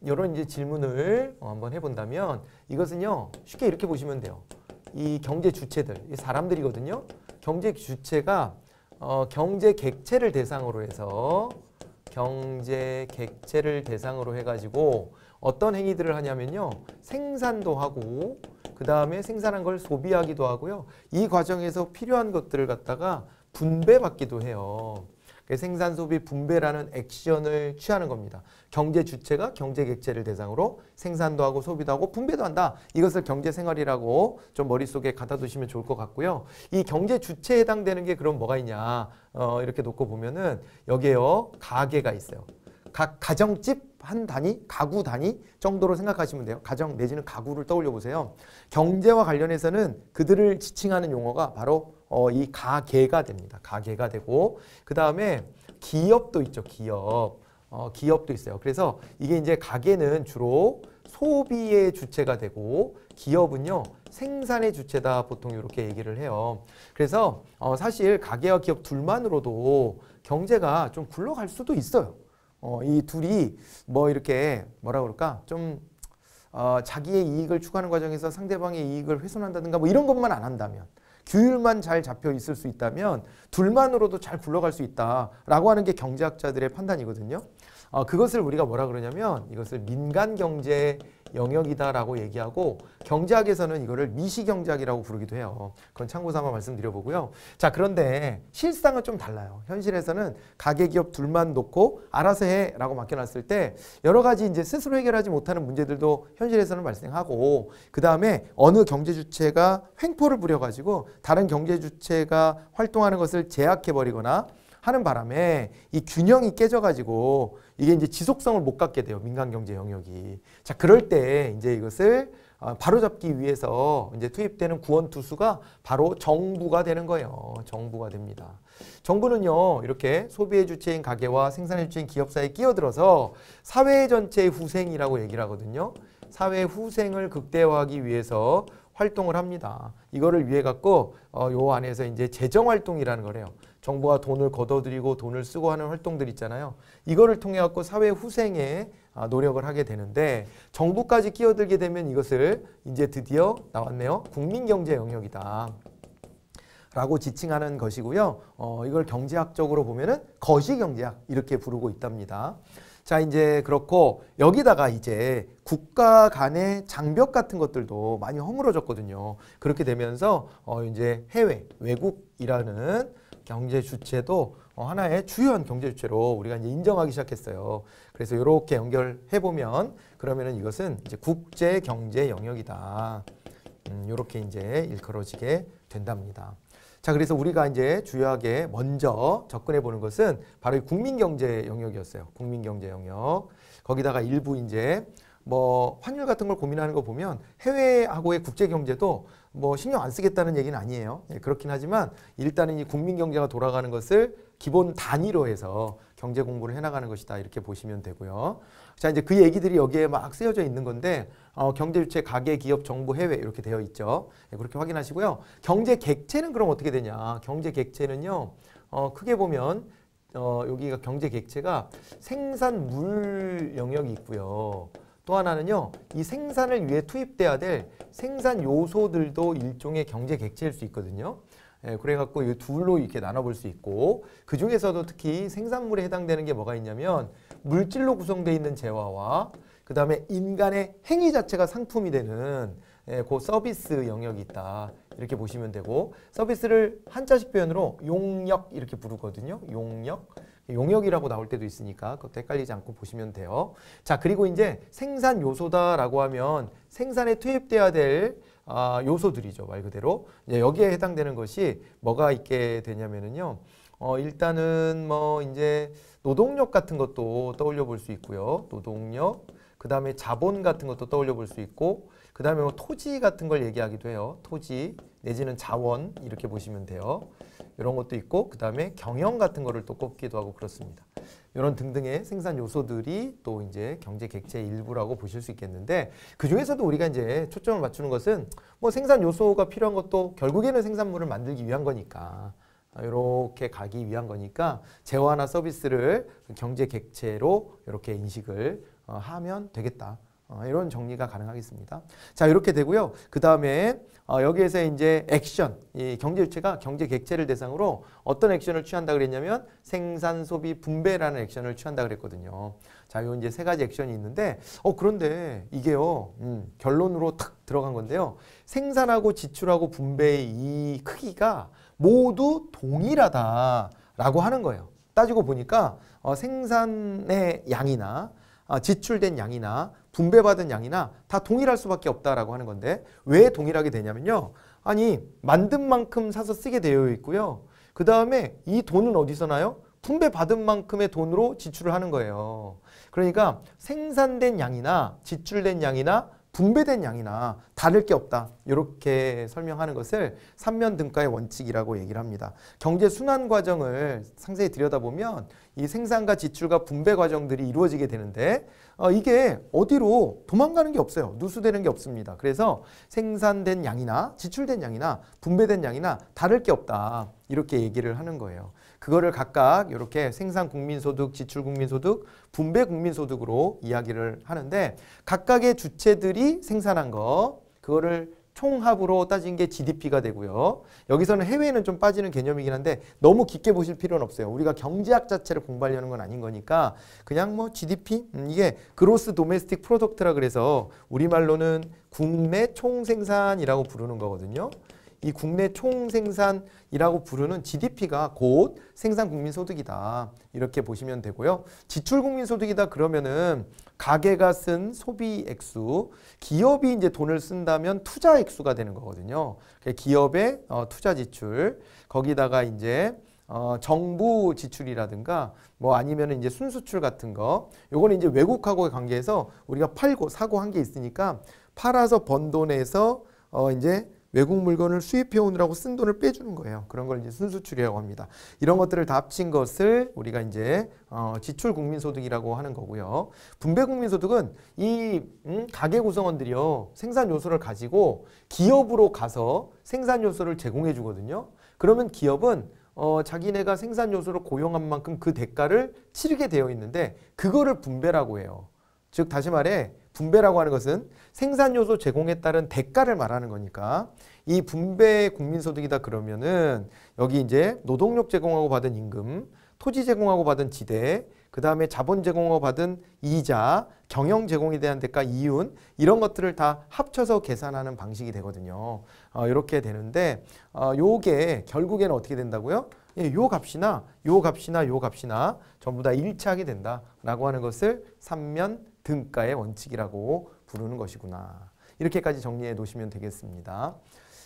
이런 이제 질문을 어, 한번 해본다면 이것은요 쉽게 이렇게 보시면 돼요. 이 경제 주체들, 이 사람들이거든요. 경제 주체가 어, 경제 객체를 대상으로 해서 경제 객체를 대상으로 해가지고 어떤 행위들을 하냐면요. 생산도 하고 그 다음에 생산한 걸 소비하기도 하고요. 이 과정에서 필요한 것들을 갖다가 분배받기도 해요. 그 생산 소비 분배라는 액션을 취하는 겁니다. 경제 주체가 경제 객체를 대상으로 생산도 하고 소비도 하고 분배도 한다. 이것을 경제 생활이라고 좀 머릿속에 갖다두시면 좋을 것 같고요. 이 경제 주체에 해당되는 게 그럼 뭐가 있냐. 어, 이렇게 놓고 보면은 여기에요. 가게가 있어요. 각 가정집 한 단위, 가구 단위 정도로 생각하시면 돼요. 가정 내지는 가구를 떠올려 보세요. 경제와 관련해서는 그들을 지칭하는 용어가 바로 어, 이 가계가 됩니다. 가계가 되고 그 다음에 기업도 있죠. 기업. 어, 기업도 있어요. 그래서 이게 이제 가계는 주로 소비의 주체가 되고 기업은요. 생산의 주체다 보통 이렇게 얘기를 해요. 그래서 어, 사실 가계와 기업 둘만으로도 경제가 좀 굴러갈 수도 있어요. 어, 이 둘이 뭐 이렇게 뭐라 그럴까 좀 어, 자기의 이익을 추구하는 과정에서 상대방의 이익을 훼손한다든가 뭐 이런 것만 안 한다면 규율만 잘 잡혀 있을 수 있다면 둘만으로도 잘 굴러갈 수 있다라고 하는 게 경제학자들의 판단이거든요. 어, 그것을 우리가 뭐라 그러냐면 이것을 민간 경제 영역이다라고 얘기하고 경제학에서는 이거를 미시경제학이라고 부르기도 해요. 그건 참고 삼아 말씀드려보고요. 자 그런데 실상은 좀 달라요. 현실에서는 가계기업 둘만 놓고 알아서 해라고 맡겨놨을 때 여러 가지 이제 스스로 해결하지 못하는 문제들도 현실에서는 발생하고 그 다음에 어느 경제 주체가 횡포를 부려가지고 다른 경제 주체가 활동하는 것을 제약해버리거나 하는 바람에 이 균형이 깨져가지고 이게 이제 지속성을 못 갖게 돼요. 민간 경제 영역이. 자, 그럴 때 이제 이것을 어, 바로잡기 위해서 이제 투입되는 구원 투수가 바로 정부가 되는 거예요. 정부가 됩니다. 정부는요, 이렇게 소비의 주체인 가게와 생산의 주체인 기업 사에 끼어들어서 사회 전체의 후생이라고 얘기를 하거든요. 사회 후생을 극대화하기 위해서 활동을 합니다. 이거를 위해 갖고 어, 요 안에서 이제 재정 활동이라는 거래요. 정부가 돈을 걷어들이고 돈을 쓰고 하는 활동들 있잖아요. 이거를 통해 갖고 사회 후생에 아, 노력을 하게 되는데 정부까지 끼어들게 되면 이것을 이제 드디어 나왔네요. 국민경제 영역이다. 라고 지칭하는 것이고요. 어, 이걸 경제학적으로 보면은 거시경제학 이렇게 부르고 있답니다. 자 이제 그렇고 여기다가 이제 국가 간의 장벽 같은 것들도 많이 허물어졌거든요. 그렇게 되면서 어, 이제 해외 외국이라는 경제 주체도 어, 하나의 주요한 경제 주체로 우리가 이제 인정하기 시작했어요. 그래서 이렇게 연결해 보면 그러면은 이것은 이제 국제 경제 영역이다. 이렇게 음, 이제 일컬어지게 된답니다. 자, 그래서 우리가 이제 주요하게 먼저 접근해 보는 것은 바로 이 국민경제 영역이었어요. 국민경제 영역. 거기다가 일부 이제 뭐 환율 같은 걸 고민하는 거 보면 해외하고의 국제경제도 뭐 신경 안 쓰겠다는 얘기는 아니에요. 예, 그렇긴 하지만 일단은 이 국민 경제가 돌아가는 것을 기본 단위로 해서 경제 공부를 해나가는 것이다 이렇게 보시면 되고요. 자 이제 그 얘기들이 여기에 막 쓰여져 있는 건데 어, 경제 주체 가계 기업 정보 해외 이렇게 되어 있죠. 예, 그렇게 확인하시고요. 경제 객체는 그럼 어떻게 되냐? 경제 객체는요. 어, 크게 보면 어, 여기가 경제 객체가 생산물 영역이 있고요. 또 하나는요. 이 생산을 위해 투입돼야 될 생산 요소들도 일종의 경제 객체일 수 있거든요. 예, 그래갖고 이 둘로 이렇게 나눠볼 수 있고 그 중에서도 특히 생산물에 해당되는 게 뭐가 있냐면 물질로 구성되어 있는 재화와 그 다음에 인간의 행위 자체가 상품이 되는 예, 그 서비스 영역이 있다. 이렇게 보시면 되고 서비스를 한자식 표현으로 용역 이렇게 부르거든요. 용역. 용역이라고 나올 때도 있으니까 그것도 헷갈리지 않고 보시면 돼요. 자 그리고 이제 생산 요소다라고 하면 생산에 투입돼야 될 아, 요소들이죠 말 그대로 여기에 해당되는 것이 뭐가 있게 되냐면은요. 어, 일단은 뭐 이제 노동력 같은 것도 떠올려 볼 수 있고요. 노동력, 그 다음에 자본 같은 것도 떠올려 볼 수 있고, 그 다음에 뭐 토지 같은 걸 얘기하기도 해요. 토지, 내지는 자원, 이렇게 보시면 돼요. 이런 것도 있고 그다음에 경영 같은 거를 또 꼽기도 하고 그렇습니다. 이런 등등의 생산 요소들이 또 이제 경제 객체의 일부라고 보실 수 있겠는데 그 중에서도 우리가 이제 초점을 맞추는 것은 뭐 생산 요소가 필요한 것도 결국에는 생산물을 만들기 위한 거니까 이렇게 아, 가기 위한 거니까 재화나 서비스를 경제 객체로 이렇게 인식을 어, 하면 되겠다. 어, 이런 정리가 가능하겠습니다. 자 이렇게 되고요. 그 다음에 어, 여기에서 이제 액션, 이 경제유체가 경제 객체를 대상으로 어떤 액션을 취한다 그랬냐면 생산, 소비, 분배라는 액션을 취한다 그랬거든요. 자, 요 이제 세 가지 액션이 있는데, 어 그런데 이게요, 음, 결론으로 탁 들어간 건데요. 생산하고 지출하고 분배의 이 크기가 모두 동일하다라고 하는 거예요. 따지고 보니까 어, 생산의 양이나 어, 지출된 양이나 분배받은 양이나 다 동일할 수밖에 없다라고 하는 건데 왜 동일하게 되냐면요. 아니 만든 만큼 사서 쓰게 되어 있고요. 그 다음에 이 돈은 어디서 나요? 분배받은 만큼의 돈으로 지출을 하는 거예요. 그러니까 생산된 양이나 지출된 양이나 분배된 양이나 다를 게 없다. 이렇게 설명하는 것을 삼면 등가의 원칙이라고 얘기를 합니다. 경제 순환 과정을 상세히 들여다보면 이 생산과 지출과 분배 과정들이 이루어지게 되는데 어, 이게 어디로 도망가는 게 없어요. 누수되는 게 없습니다. 그래서 생산된 양이나 지출된 양이나 분배된 양이나 다를 게 없다. 이렇게 얘기를 하는 거예요. 그거를 각각 이렇게 생산 국민소득, 지출 국민소득, 분배 국민소득으로 이야기를 하는데 각각의 주체들이 생산한 거 그거를 총합으로 따진 게 GDP가 되고요. 여기서는 해외에는 좀 빠지는 개념이긴 한데 너무 깊게 보실 필요는 없어요. 우리가 경제학 자체를 공부하려는 건 아닌 거니까 그냥 뭐 GDP 음, 이게 그로스 도메스틱 프로덕트라 그래서 우리말로는 국내 총생산이라고 부르는 거거든요. 이 국내 총생산이라고 부르는 GDP가 곧 생산국민소득이다. 이렇게 보시면 되고요. 지출국민소득이다 그러면은 가게가 쓴 소비 액수, 기업이 이제 돈을 쓴다면 투자 액수가 되는 거거든요. 기업의 어, 투자 지출, 거기다가 이제 어, 정부 지출이라든가 뭐 아니면 이제 순수출 같은 거 요거는 이제 외국하고의 관계에서 우리가 팔고 사고 한 게 있으니까 팔아서 번 돈에서 어, 이제 외국 물건을 수입해 오느라고 쓴 돈을 빼주는 거예요. 그런 걸 이제 순수출이라고 합니다. 이런 것들을 다 합친 것을 우리가 이제 어, 지출 국민소득이라고 하는 거고요. 분배 국민소득은 이 음, 가계 구성원들이요 생산 요소를 가지고 기업으로 가서 생산 요소를 제공해 주거든요. 그러면 기업은 어, 자기네가 생산 요소를 고용한 만큼 그 대가를 치르게 되어 있는데 그거를 분배라고 해요. 즉 다시 말해 분배라고 하는 것은 생산 요소 제공에 따른 대가를 말하는 거니까 이 분배 국민소득이다 그러면은 여기 이제 노동력 제공하고 받은 임금, 토지 제공하고 받은 지대, 그 다음에 자본 제공하고 받은 이자, 경영 제공에 대한 대가, 이윤 이런 것들을 다 합쳐서 계산하는 방식이 되거든요. 어, 이렇게 되는데 어, 요게 결국에는 어떻게 된다고요? 예, 요 값이나 요 값이나 요 값이나 전부 다 일치하게 된다라고 하는 것을 삼면 등가의 원칙이라고 부르는 것이구나. 이렇게까지 정리해 놓으시면 되겠습니다.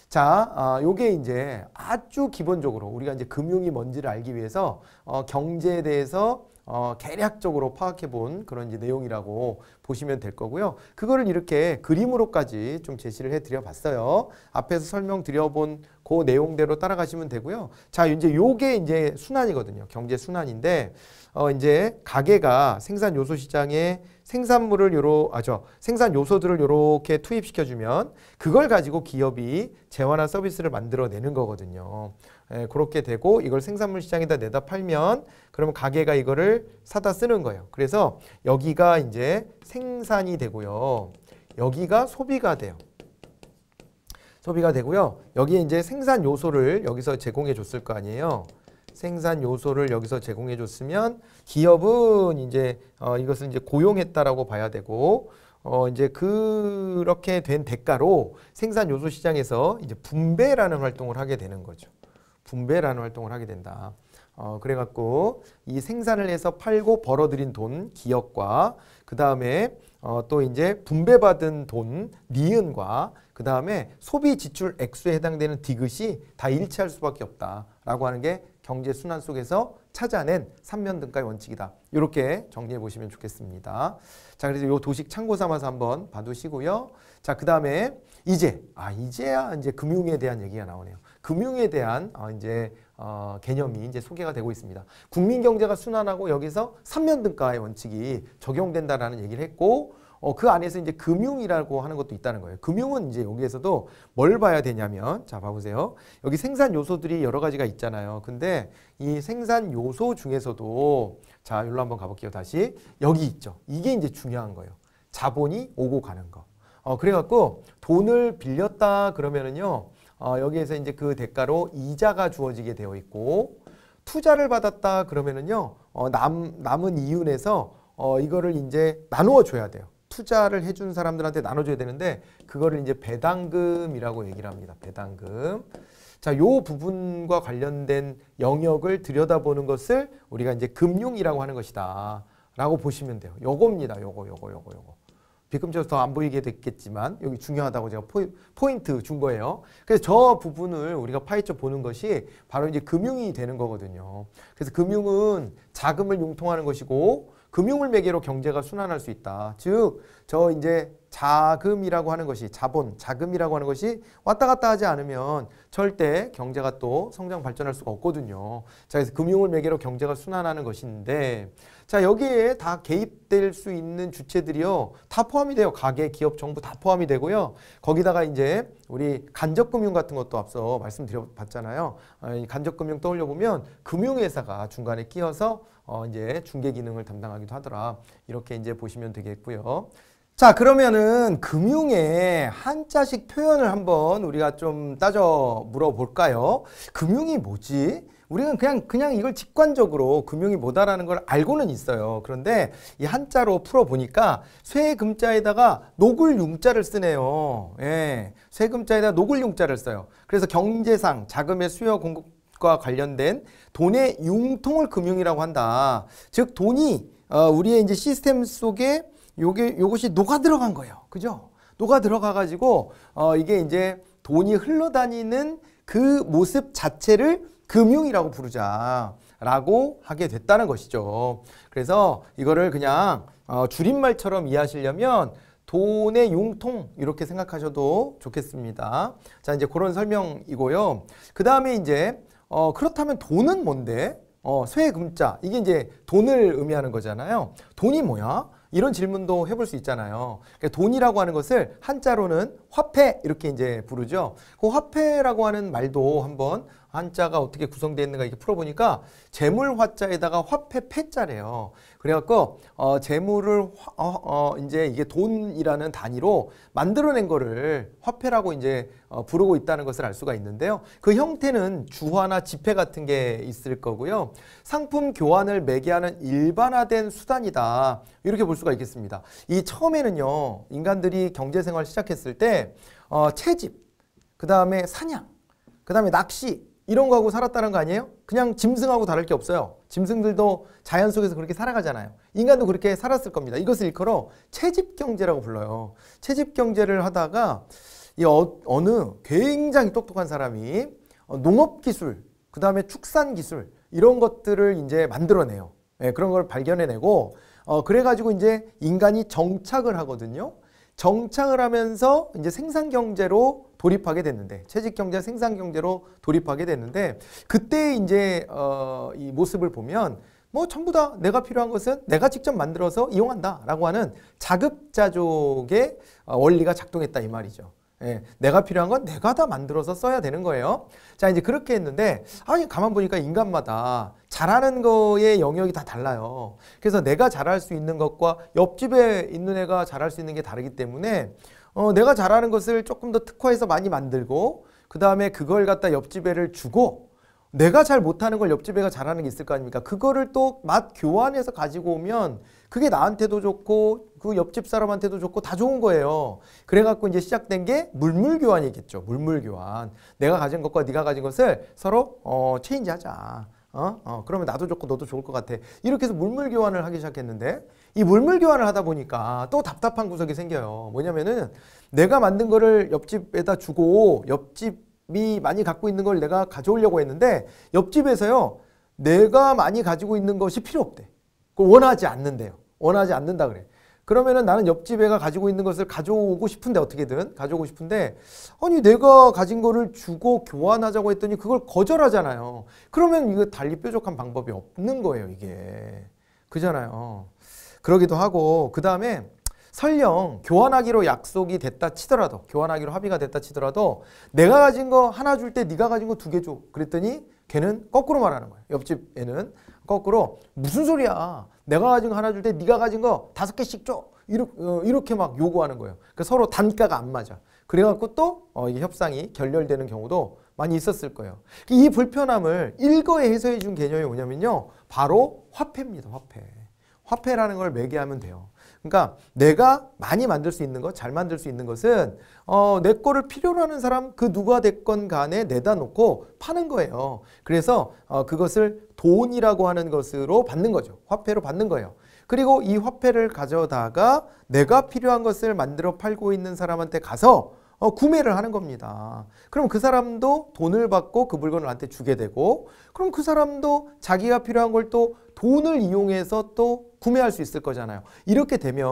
자, 아, 요게 이제 아주 기본적으로 우리가 이제 금융이 뭔지를 알기 위해서 어, 경제에 대해서 어, 개략적으로 파악해 본 그런 이제 내용이라고 보시면 될 거고요. 그거를 이렇게 그림으로까지 좀 제시를 해 드려 봤어요. 앞에서 설명드려 본 그 내용대로 따라가시면 되고요. 자, 이제 요게 이제 순환이거든요. 경제 순환인데 어 이제 가게가 생산 요소 시장에 생산물을 요로 아죠 생산 요소들을 요렇게 투입시켜 주면 그걸 가지고 기업이 재화나 서비스를 만들어내는 거거든요. 예, 그렇게 되고 이걸 생산물 시장에다 내다 팔면 그러면 가게가 이거를 사다 쓰는 거예요. 그래서 여기가 이제 생산이 되고요. 여기가 소비가 돼요. 소비가 되고요. 여기에 이제 생산 요소를 여기서 제공해 줬을 거 아니에요. 생산 요소를 여기서 제공해 줬으면 기업은 이제 어, 이것을 이제 고용했다라고 봐야 되고 어, 이제 그렇게 된 대가로 생산 요소 시장에서 이제 분배라는 활동을 하게 되는 거죠. 분배라는 활동을 하게 된다. 어, 그래갖고 이 생산을 해서 팔고 벌어들인 돈 기업과 그 다음에 어, 또 이제 분배받은 돈 니은과 그 다음에 소비 지출 액수에 해당되는 디귿이 다 일치할 수밖에 없다라고 하는 게 경제 순환 속에서 찾아낸 3면 등가의 원칙이다. 이렇게 정리해 보시면 좋겠습니다. 자, 그래서 요 도식 참고 삼아서 한번 봐두시고요. 자, 그 다음에 이제 아 이제야 이제 금융에 대한 얘기가 나오네요. 금융에 대한 어, 이제 어, 개념이 이제 소개가 되고 있습니다. 국민 경제가 순환하고 여기서 3면 등가의 원칙이 적용된다라는 얘기를 했고 어, 그 안에서 이제 금융이라고 하는 것도 있다는 거예요. 금융은 이제 여기에서도 뭘 봐야 되냐면 자 봐보세요. 여기 생산 요소들이 여러 가지가 있잖아요. 근데 이 생산 요소 중에서도 자 여기로 한번 가볼게요. 다시 여기 있죠. 이게 이제 중요한 거예요. 자본이 오고 가는 거. 어, 그래갖고 돈을 빌렸다 그러면은요. 어, 여기에서 이제 그 대가로 이자가 주어지게 되어 있고 투자를 받았다 그러면은요. 어, 남, 남은 이윤에서 어, 이거를 이제 나누어 줘야 돼요. 투자를 해준 사람들한테 나눠줘야 되는데 그거를 이제 배당금이라고 얘기를 합니다. 배당금. 자, 요 부분과 관련된 영역을 들여다보는 것을 우리가 이제 금융이라고 하는 것이다. 라고 보시면 돼요. 요겁니다. 요거, 요거, 요거, 요거. 비금쳐서 더 안 보이게 됐겠지만 여기 중요하다고 제가 포인, 트준 거예요. 그래서 저 부분을 우리가 파헤쳐 보는 것이 바로 이제 금융이 되는 거거든요. 그래서 금융은 자금을 융통하는 것이고 금융을 매개로 경제가 순환할 수 있다. 즉, 저 이제 자금이라고 하는 것이 자본, 자금이라고 하는 것이 왔다 갔다 하지 않으면 절대 경제가 또 성장 발전할 수가 없거든요. 자, 그래서 금융을 매개로 경제가 순환하는 것인데 자, 여기에 다 개입될 수 있는 주체들이요. 다 포함이 돼요. 가계, 기업, 정부 다 포함이 되고요. 거기다가 이제 우리 간접금융 같은 것도 앞서 말씀드려 봤잖아요. 아, 간접금융 떠올려 보면 금융회사가 중간에 끼어서 어 이제 중개 기능을 담당하기도 하더라. 이렇게 이제 보시면 되겠고요. 자 그러면은 금융의 한자식 표현을 한번 우리가 좀 따져 물어볼까요? 금융이 뭐지? 우리는 그냥 그냥 이걸 직관적으로 금융이 뭐다라는 걸 알고는 있어요. 그런데 이 한자로 풀어 보니까 쇠금자에다가 노굴융자를 쓰네요. 예, 쇠금자에다 노굴융자를 써요. 그래서 경제상 자금의 수요 공급 과 관련된 돈의 융통을 금융이라고 한다. 즉 돈이 어, 우리의 이제 시스템 속에 요게 요것이 녹아 들어간 거예요. 그죠? 녹아 들어가 가지고 어, 이게 이제 돈이 흘러다니는 그 모습 자체를 금융이라고 부르자. 라고 하게 됐다는 것이죠. 그래서 이거를 그냥 어, 줄임말처럼 이해하시려면 돈의 융통 이렇게 생각하셔도 좋겠습니다. 자 이제 그런 설명이고요. 그 다음에 이제 어, 그렇다면 돈은 뭔데? 어, 쇠금자. 이게 이제 돈을 의미하는 거잖아요. 돈이 뭐야? 이런 질문도 해볼 수 있잖아요. 그러니까 돈이라고 하는 것을 한자로는 화폐 이렇게 이제 부르죠. 그 화폐라고 하는 말도 한번 한자가 어떻게 구성되어 있는가 이렇게 풀어보니까 재물 화자에다가 화폐 패자래요. 그래갖고 어, 재물을 화, 어, 어, 이제 이게 돈이라는 단위로 만들어낸 거를 화폐라고 이제 어, 부르고 있다는 것을 알 수가 있는데요. 그 형태는 주화나 지폐 같은 게 있을 거고요. 상품 교환을 매개하는 일반화된 수단이다. 이렇게 볼 수가 있겠습니다. 이 처음에는요. 인간들이 경제생활 을 시작했을 때 어, 채집, 그 다음에 사냥, 그 다음에 낚시 이런 거하고 살았다는 거 아니에요? 그냥 짐승하고 다를 게 없어요. 짐승들도 자연 속에서 그렇게 살아가잖아요. 인간도 그렇게 살았을 겁니다. 이것을 일컬어 채집경제라고 불러요. 채집경제를 하다가 이 어, 어느 굉장히 똑똑한 사람이 어, 농업기술, 그 다음에 축산기술 이런 것들을 이제 만들어내요. 예, 그런 걸 발견해내고 어, 그래가지고 이제 인간이 정착을 하거든요. 정착을 하면서 이제 생산경제로 돌입하게 됐는데 채식 경제, 생산 경제로 돌입하게 됐는데 그때 이제 어, 이 모습을 보면 뭐 전부 다 내가 필요한 것은 내가 직접 만들어서 이용한다라고 하는 자급자족의 어, 원리가 작동했다 이 말이죠. 예, 내가 필요한 건 내가 다 만들어서 써야 되는 거예요. 자, 이제 그렇게 했는데, 아니, 가만 보니까 인간마다 잘하는 거의 영역이 다 달라요. 그래서 내가 잘할 수 있는 것과 옆집에 있는 애가 잘할 수 있는 게 다르기 때문에 어, 내가 잘하는 것을 조금 더 특화해서 많이 만들고 그 다음에 그걸 갖다 옆집애를 주고 내가 잘 못하는 걸 옆집애가 잘하는 게 있을 거 아닙니까? 그거를 또 맛 교환해서 가지고 오면 그게 나한테도 좋고 그 옆집 사람한테도 좋고 다 좋은 거예요. 그래갖고 이제 시작된 게 물물 교환이겠죠. 물물 교환. 내가 가진 것과 네가 가진 것을 서로 어, 체인지하자. 어? 어, 그러면 나도 좋고 너도 좋을 것 같아. 이렇게 해서 물물 교환을 하기 시작했는데 이 물물 교환을 하다 보니까 또 답답한 구석이 생겨요. 뭐냐면은 내가 만든 거를 옆집에다 주고 옆집이 많이 갖고 있는 걸 내가 가져오려고 했는데 옆집에서요. 내가 많이 가지고 있는 것이 필요 없대. 그 원하지 않는데요. 원하지 않는다 그래. 그러면은 나는 옆집 에가 가지고 있는 것을 가져오고 싶은데 어떻게든 가져오고 싶은데 아니 내가 가진 거를 주고 교환하자고 했더니 그걸 거절하잖아요. 그러면 이거 달리 뾰족한 방법이 없는 거예요, 이게. 그잖아요. 그러기도 하고 그 다음에 설령 교환하기로 약속이 됐다 치더라도 교환하기로 합의가 됐다 치더라도 내가 가진 거 하나 줄 때 네가 가진 거 두 개 줘. 그랬더니 걔는 거꾸로 말하는 거예요. 옆집 애는 거꾸로 무슨 소리야. 내가 가진 거 하나 줄 때 네가 가진 거 다섯 개씩 줘. 이렇게, 어, 이렇게 막 요구하는 거예요. 그러니까 서로 단가가 안 맞아. 그래갖고 또 어, 이게 협상이 결렬되는 경우도 많이 있었을 거예요. 이 불편함을 일거에 해소해 준 개념이 뭐냐면요. 바로 화폐입니다. 화폐. 화폐라는 걸매개 하면 돼요. 그러니까 내가 많이 만들 수 있는 것, 잘 만들 수 있는 것은 어, 내 거를 필요로 하는 사람 그 누가 됐건 간에 내다 놓고 파는 거예요. 그래서 어, 그것을 돈이라고 하는 것으로 받는 거죠. 화폐로 받는 거예요. 그리고 이 화폐를 가져다가 내가 필요한 것을 만들어 팔고 있는 사람한테 가서 어, 구매를 하는 겁니다. 그럼 그 사람도 돈을 받고 그 물건을 나한테 주게 되고 그럼 그 사람도 자기가 필요한 걸또 돈을 이용해서 또 구매할 수 있을 거잖아요. 이렇게 되면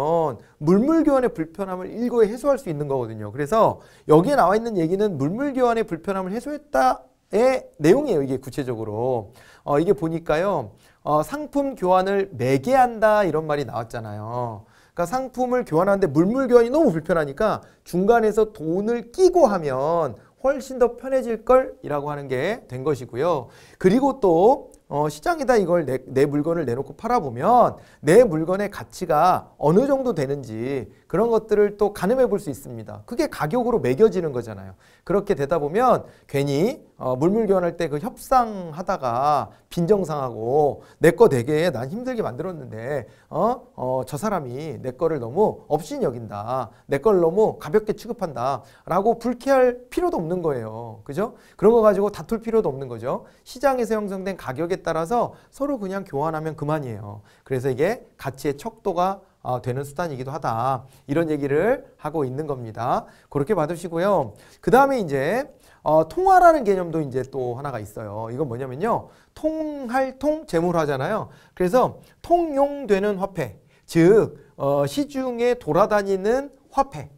물물교환의 불편함을 일거에 해소할 수 있는 거거든요. 그래서 여기에 나와 있는 얘기는 물물교환의 불편함을 해소했다의 내용이에요. 이게 구체적으로. 어, 이게 보니까요. 어, 상품 교환을 매개한다 이런 말이 나왔잖아요. 그러니까 상품을 교환하는데 물물교환이 너무 불편하니까 중간에서 돈을 끼고 하면 훨씬 더 편해질 걸 이라고 하는 게 된 것이고요. 그리고 또 어, 시장에다 이걸 내, 내, 물건을 내놓고 팔아보면 내 물건의 가치가 어느 정도 되는지 그런 것들을 또 가늠해 볼 수 있습니다. 그게 가격으로 매겨지는 거잖아요. 그렇게 되다 보면 괜히 어, 물물 교환할 때 그 협상하다가 빈정상하고 내거 되게 난 힘들게 만들었는데 어? 어, 저 사람이 내 거를 너무 없신 여긴다. 내 걸 너무 가볍게 취급한다. 라고 불쾌할 필요도 없는 거예요. 그죠? 그런 거 가지고 다툴 필요도 없는 거죠. 시장에서 형성된 가격에 따라서 서로 그냥 교환하면 그만이에요. 그래서 이게 가치의 척도가 어, 되는 수단이기도 하다. 이런 얘기를 하고 있는 겁니다. 그렇게 받으시고요. 그 다음에 이제 어, 통화라는 개념도 이제 또 하나가 있어요. 이건 뭐냐면요. 통할 통 재물화잖아요. 그래서 통용되는 화폐, 즉 어, 시중에 돌아다니는 화폐,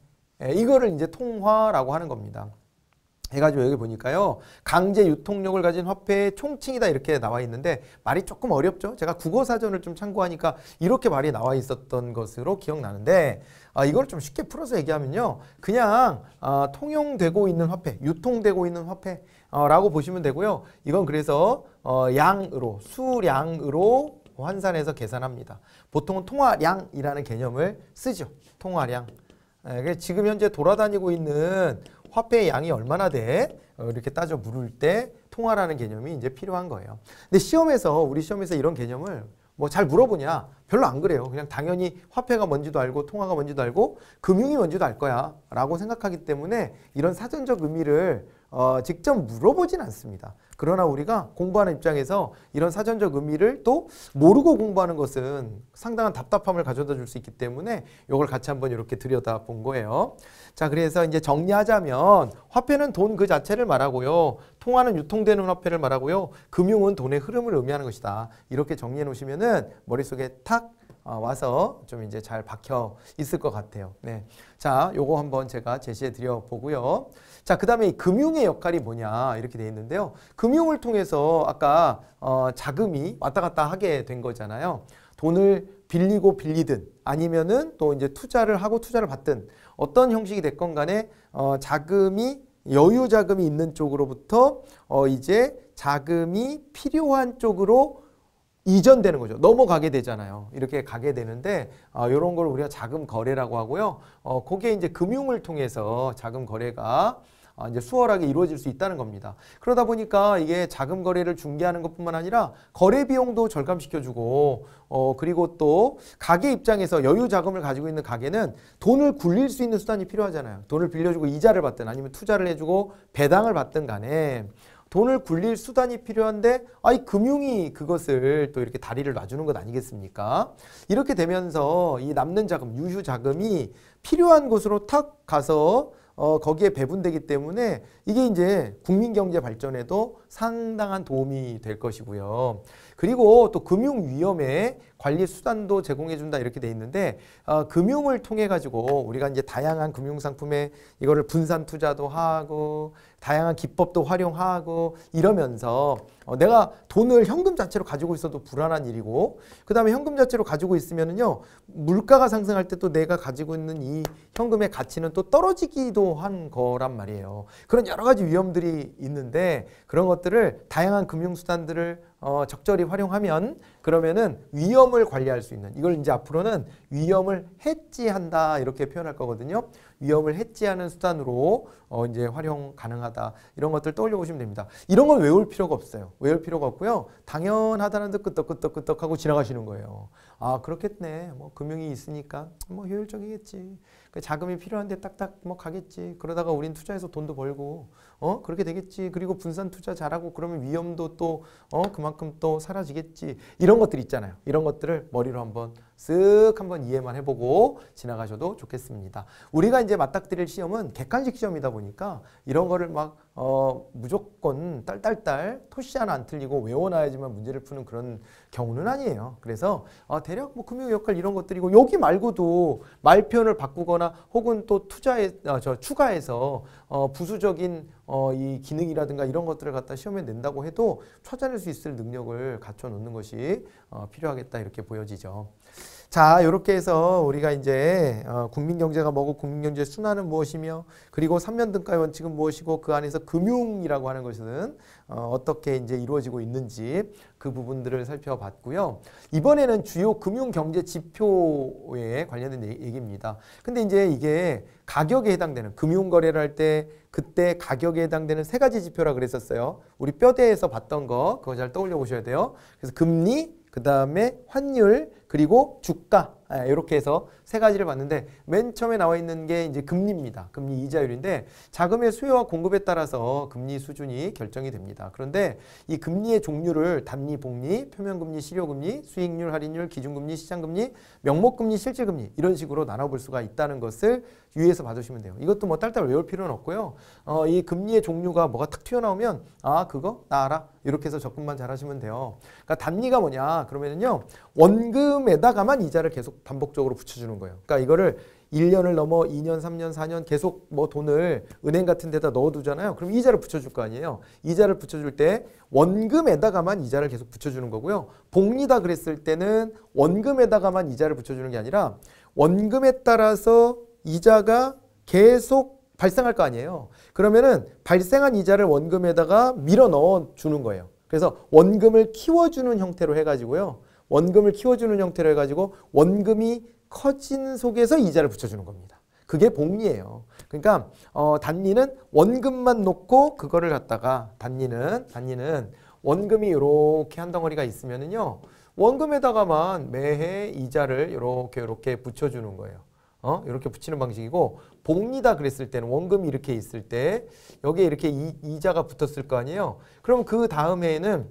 예, 이거를 이제 통화라고 하는 겁니다. 해가지고 여기 보니까요. 강제 유통력을 가진 화폐의 총칭이다 이렇게 나와 있는데 말이 조금 어렵죠. 제가 국어사전을 좀 참고하니까 이렇게 말이 나와 있었던 것으로 기억나는데 아, 이걸 좀 쉽게 풀어서 얘기하면요. 그냥 아, 통용되고 있는 화폐, 유통되고 있는 화폐 어, 라고 보시면 되고요. 이건 그래서 어, 양으로, 수량으로 환산해서 계산합니다. 보통은 통화량이라는 개념을 쓰죠. 통화량. 예, 지금 현재 돌아다니고 있는 화폐의 양이 얼마나 돼? 어, 이렇게 따져 물을 때 통화라는 개념이 이제 필요한 거예요. 근데 시험에서 우리 시험에서 이런 개념을 뭐 잘 물어보냐? 별로 안 그래요. 그냥 당연히 화폐가 뭔지도 알고 통화가 뭔지도 알고 금융이 뭔지도 알 거야 라고 생각하기 때문에 이런 사전적 의미를 어, 직접 물어보진 않습니다. 그러나 우리가 공부하는 입장에서 이런 사전적 의미를 또 모르고 공부하는 것은 상당한 답답함을 가져다 줄 수 있기 때문에 이걸 같이 한번 이렇게 들여다 본 거예요. 자, 그래서 이제 정리하자면 화폐는 돈 그 자체를 말하고요. 통화는 유통되는 화폐를 말하고요. 금융은 돈의 흐름을 의미하는 것이다. 이렇게 정리해 놓으시면은 머릿속에 탁 어, 와서 좀 이제 잘 박혀 있을 것 같아요. 네. 자, 요거 한번 제가 제시해 드려 보고요. 자, 그 다음에 금융의 역할이 뭐냐 이렇게 돼 있는데요. 금융을 통해서 아까 어, 자금이 왔다 갔다 하게 된 거잖아요. 돈을 빌리고 빌리든 아니면은 또 이제 투자를 하고 투자를 받든 어떤 형식이 됐건 간에 어, 자금이 여유 자금이 있는 쪽으로부터 어, 이제 자금이 필요한 쪽으로 이전되는 거죠. 넘어가게 되잖아요. 이렇게 가게 되는데 어, 이런 걸 우리가 자금 거래라고 하고요. 어, 그게 이제 금융을 통해서 자금 거래가 아, 이제 수월하게 이루어질 수 있다는 겁니다. 그러다 보니까 이게 자금 거래를 중개하는 것뿐만 아니라 거래 비용도 절감시켜주고 어 그리고 또 가게 입장에서 여유 자금을 가지고 있는 가게는 돈을 굴릴 수 있는 수단이 필요하잖아요. 돈을 빌려주고 이자를 받든 아니면 투자를 해주고 배당을 받든 간에 돈을 굴릴 수단이 필요한데 아이 금융이 그것을 또 이렇게 다리를 놔주는 것 아니겠습니까? 이렇게 되면서 이 남는 자금, 유휴 자금이 필요한 곳으로 탁 가서 어, 거기에 배분되기 때문에 이게 이제 국민 경제 발전에도 상당한 도움이 될 것이고요. 그리고 또 금융 위험의 관리 수단도 제공해 준다 이렇게 돼 있는데 어, 금융을 통해 가지고 우리가 이제 다양한 금융 상품에 이거를 분산 투자도 하고 다양한 기법도 활용하고 이러면서 어, 내가 돈을 현금 자체로 가지고 있어도 불안한 일이고 그다음에 현금 자체로 가지고 있으면은요 물가가 상승할 때 또 내가 가지고 있는 이 현금의 가치는 또 떨어지기도 한 거란 말이에요 그런 여러 가지 위험들이 있는데 그런 것들을 다양한 금융 수단들을 어, 적절히 활용하면 그러면은 위험을 관리할 수 있는 이걸 이제 앞으로는 위험을 해지한다 이렇게 표현할 거거든요. 위험을 해지하는 수단으로 어, 이제 활용 가능하다 이런 것들 떠올려 보시면 됩니다. 이런 걸 외울 필요가 없어요. 외울 필요가 없고요. 당연하다는 듯끄덕끄덕끄덕 하고 지나가시는 거예요. 아 그렇겠네. 뭐 금융이 있으니까 뭐 효율적이겠지. 그 자금이 필요한데 딱딱 뭐 가겠지. 그러다가 우린 투자해서 돈도 벌고 어 그렇게 되겠지. 그리고 분산 투자 잘하고 그러면 위험도 또어 그만큼 또 사라지겠지. 이런 것들 있잖아요. 이런 것들을 머리로 한번 쓱 한번 이해만 해보고 지나가셔도 좋겠습니다. 우리가 이제 맞닥뜨릴 시험은 객관식 시험이다 보니까 이런 거를 막 어, 무조건 딸딸딸 토시 하나 안 틀리고 외워놔야지만 문제를 푸는 그런 경우는 아니에요. 그래서 어, 대략 뭐 금융 역할 이런 것들이고 여기 말고도 말 표현을 바꾸거나 혹은 또 투자에 어, 저 추가해서 어, 부수적인 어, 이 기능이라든가 이런 것들을 갖다 시험에 낸다고 해도 찾아낼 수 있을 능력을 갖춰 놓는 것이 어, 필요하겠다 이렇게 보여지죠. 자, 이렇게 해서 우리가 이제 어, 국민 경제가 뭐고 국민 경제 순환은 무엇이며 그리고 3년 등가의 원칙은 무엇이고 그 안에서 금융이라고 하는 것은 어, 어떻게 이제 이루어지고 있는지 그 부분들을 살펴봤고요. 이번에는 주요 금융 경제 지표에 관련된 얘기입니다. 근데 이제 이게 가격에 해당되는 금융 거래를 할 때 그때 가격에 해당되는 세 가지 지표라 그랬었어요. 우리 뼈대에서 봤던 거 그거 잘 떠올려 보셔야 돼요. 그래서 금리, 그다음에 환율, 그리고 주가 이렇게 아, 해서 세 가지를 봤는데 맨 처음에 나와 있는 게 이제 금리입니다. 금리 이자율인데 자금의 수요와 공급에 따라서 금리 수준이 결정이 됩니다. 그런데 이 금리의 종류를 단리, 복리, 표면금리, 실효금리, 수익률, 할인율, 기준금리, 시장금리, 명목금리, 실질금리 이런 식으로 나눠볼 수가 있다는 것을 유의해서 봐주시면 돼요. 이것도 뭐 딸딸 외울 필요는 없고요. 어, 이 금리의 종류가 뭐가 탁 튀어나오면 아 그거 나 알아 이렇게 해서 접근만 잘하시면 돼요. 그러니까 단리가 뭐냐 그러면은요 원금 금에다가만 이자를 계속 반복적으로 붙여주는 거예요. 그러니까 이거를 1년을 넘어 2년, 3년, 4년 계속 뭐 돈을 은행 같은 데다 넣어두잖아요. 그럼 이자를 붙여줄 거 아니에요. 이자를 붙여줄 때 원금에다가만 이자를 계속 붙여주는 거고요. 복리다 그랬을 때는 원금에다가만 이자를 붙여주는 게 아니라 원금에 따라서 이자가 계속 발생할 거 아니에요. 그러면은 발생한 이자를 원금에다가 밀어 넣어 주는 거예요. 그래서 원금을 키워주는 형태로 해가지고요. 원금을 키워주는 형태로 해가지고 원금이 커진 속에서 이자를 붙여주는 겁니다. 그게 복리예요. 그러니까 어, 단리는 원금만 놓고 그거를 갖다가 단리는 단리는 원금이 이렇게 한 덩어리가 있으면은요 원금에다가만 매해 이자를 이렇게 이렇게 붙여주는 거예요. 어? 이렇게 붙이는 방식이고 복리다 그랬을 때는 원금이 이렇게 있을 때 여기에 이렇게 이, 이자가 붙었을 거 아니에요. 그럼 그 다음 해에는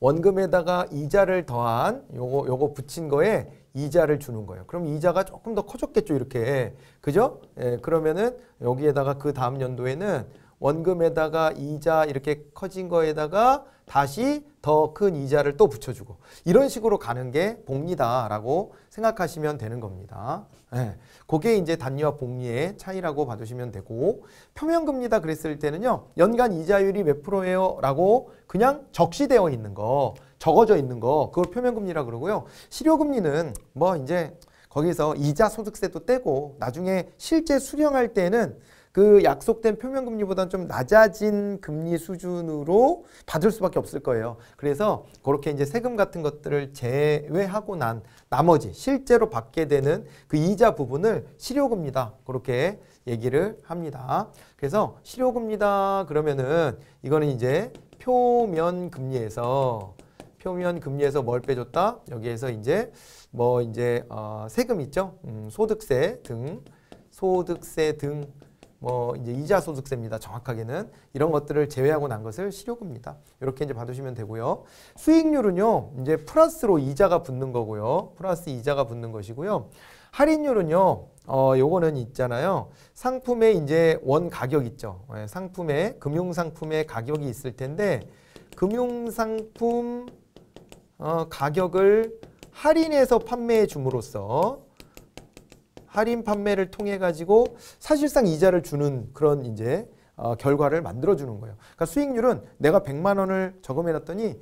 원금에다가 이자를 더한 요거 요거 붙인 거에 이자를 주는 거예요. 그럼 이자가 조금 더 커졌겠죠, 이렇게. 그죠? 예, 그러면은 여기에다가 그 다음 연도에는 원금에다가 이자 이렇게 커진 거에다가 다시 더 큰 이자를 또 붙여주고 이런 식으로 가는 게 복리다라고 생각하시면 되는 겁니다. 예. 그게 이제 단위와 복리의 차이라고 봐주시면 되고 평형금리다 그랬을 때는요. 연간 이자율이 몇 프로예요? 라고 그냥 적시되어 있는 거 적어져 있는 거 그걸 표면금리라 그러고요. 실효금리는 뭐 이제 거기서 이자 소득세도 떼고 나중에 실제 수령할 때는 그 약속된 표면금리보다는 좀 낮아진 금리 수준으로 받을 수밖에 없을 거예요. 그래서 그렇게 이제 세금 같은 것들을 제외하고 난 나머지 실제로 받게 되는 그 이자 부분을 실효금리다. 그렇게 얘기를 합니다. 그래서 실효금리다 그러면은 이거는 이제 표면 금리에서 표면 금리에서 뭘 빼줬다? 여기에서 이제 뭐 이제 어 세금 있죠? 음 소득세 등 소득세 등뭐 이제 이자 소득세입니다. 정확하게는 이런 것들을 제외하고 난 것을 실효금입니다. 이렇게 이제 받으시면 되고요. 수익률은요. 이제 플러스로 이자가 붙는 거고요. 플러스 이자가 붙는 것이고요. 할인율은요. 어, 요거는 있잖아요. 상품의 이제 원 가격 있죠. 예, 상품의 금융 상품의 가격이 있을 텐데 금융 상품 어, 가격을 할인해서 판매해 줌으로써 할인 판매를 통해 가지고 사실상 이자를 주는 그런 이제 어, 결과를 만들어주는 거예요. 그러니까 수익률은 내가 100만 원을 저금해놨더니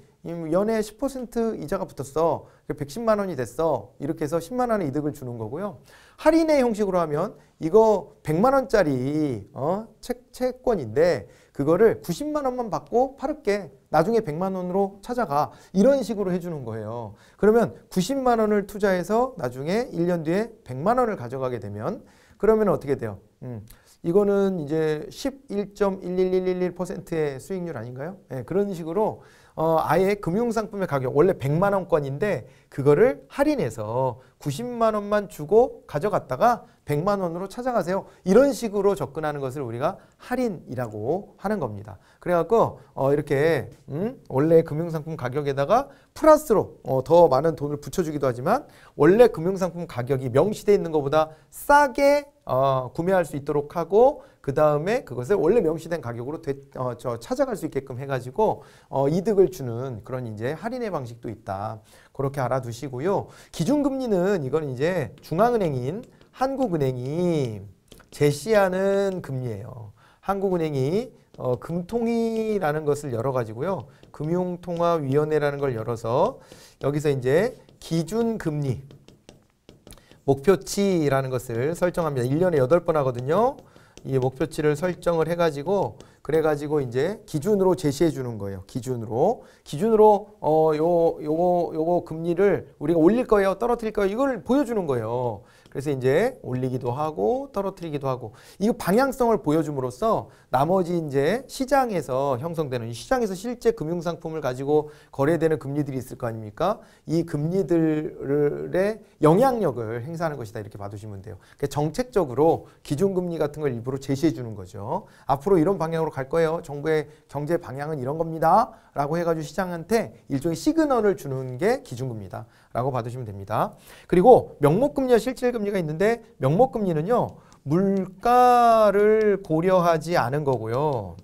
연에 10% 이자가 붙었어. 110만 원이 됐어. 이렇게 해서 10만 원의 이득을 주는 거고요. 할인의 형식으로 하면 이거 100만 원짜리 어, 채, 채권인데 그거를 90만 원만 받고 팔을게. 나중에 100만 원으로 찾아가. 이런 식으로 해주는 거예요. 그러면 90만 원을 투자해서 나중에 1년 뒤에 100만 원을 가져가게 되면 그러면 어떻게 돼요? 음. 이거는 이제 11.11111%의 수익률 아닌가요? 네, 그런 식으로 어, 아예 금융상품의 가격 원래 100만 원권인데 그거를 할인해서 90만 원만 주고 가져갔다가 100만 원으로 찾아가세요. 이런 식으로 접근하는 것을 우리가 할인이라고 하는 겁니다. 그래갖고 어 이렇게 음 원래 금융상품 가격에다가 플러스로 어더 많은 돈을 붙여주기도 하지만 원래 금융상품 가격이 명시되어 있는 것보다 싸게 어 구매할 수 있도록 하고 그 다음에 그것을 원래 명시된 가격으로 되, 어, 저 찾아갈 수 있게끔 해가지고 어, 이득을 주는 그런 이제 할인의 방식도 있다. 그렇게 알아두시고요. 기준금리는 이건 이제 중앙은행인 한국은행이 제시하는 금리예요. 한국은행이 어, 금통위라는 것을 열어가지고요. 금융통화위원회라는 걸 열어서 여기서 이제 기준금리 목표치라는 것을 설정합니다. 1년에 8번 하거든요. 이 목표치를 설정을 해가지고 그래가지고 이제 기준으로 제시해 주는 거예요. 기준으로 기준으로 어 요 요거 요거 금리를 우리가 올릴 거예요, 떨어뜨릴 거예요. 이걸 보여주는 거예요. 그래서 이제 올리기도 하고 떨어뜨리기도 하고 이 방향성을 보여줌으로써 나머지 이제 시장에서 형성되는 시장에서 실제 금융상품을 가지고 거래되는 금리들이 있을 거 아닙니까? 이 금리들의 영향력을 행사하는 것이다 이렇게 봐두시면 돼요. 그러니까 정책적으로 기준금리 같은 걸 일부러 제시해 주는 거죠. 앞으로 이런 방향으로 갈 거예요. 정부의 경제 방향은 이런 겁니다. 라고 해가지고 시장한테 일종의 시그널을 주는 게 기준금리다. 라고 받으시면 됩니다. 그리고 명목금리와 실질금리가 있는데 명목금리는요. 물가를 고려하지 않은 거고요.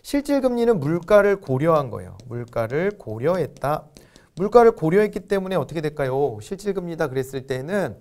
실질금리는 물가를 고려한 거예요. 물가를 고려했다. 물가를 고려했기 때문에 어떻게 될까요? 실질금리다 그랬을 때는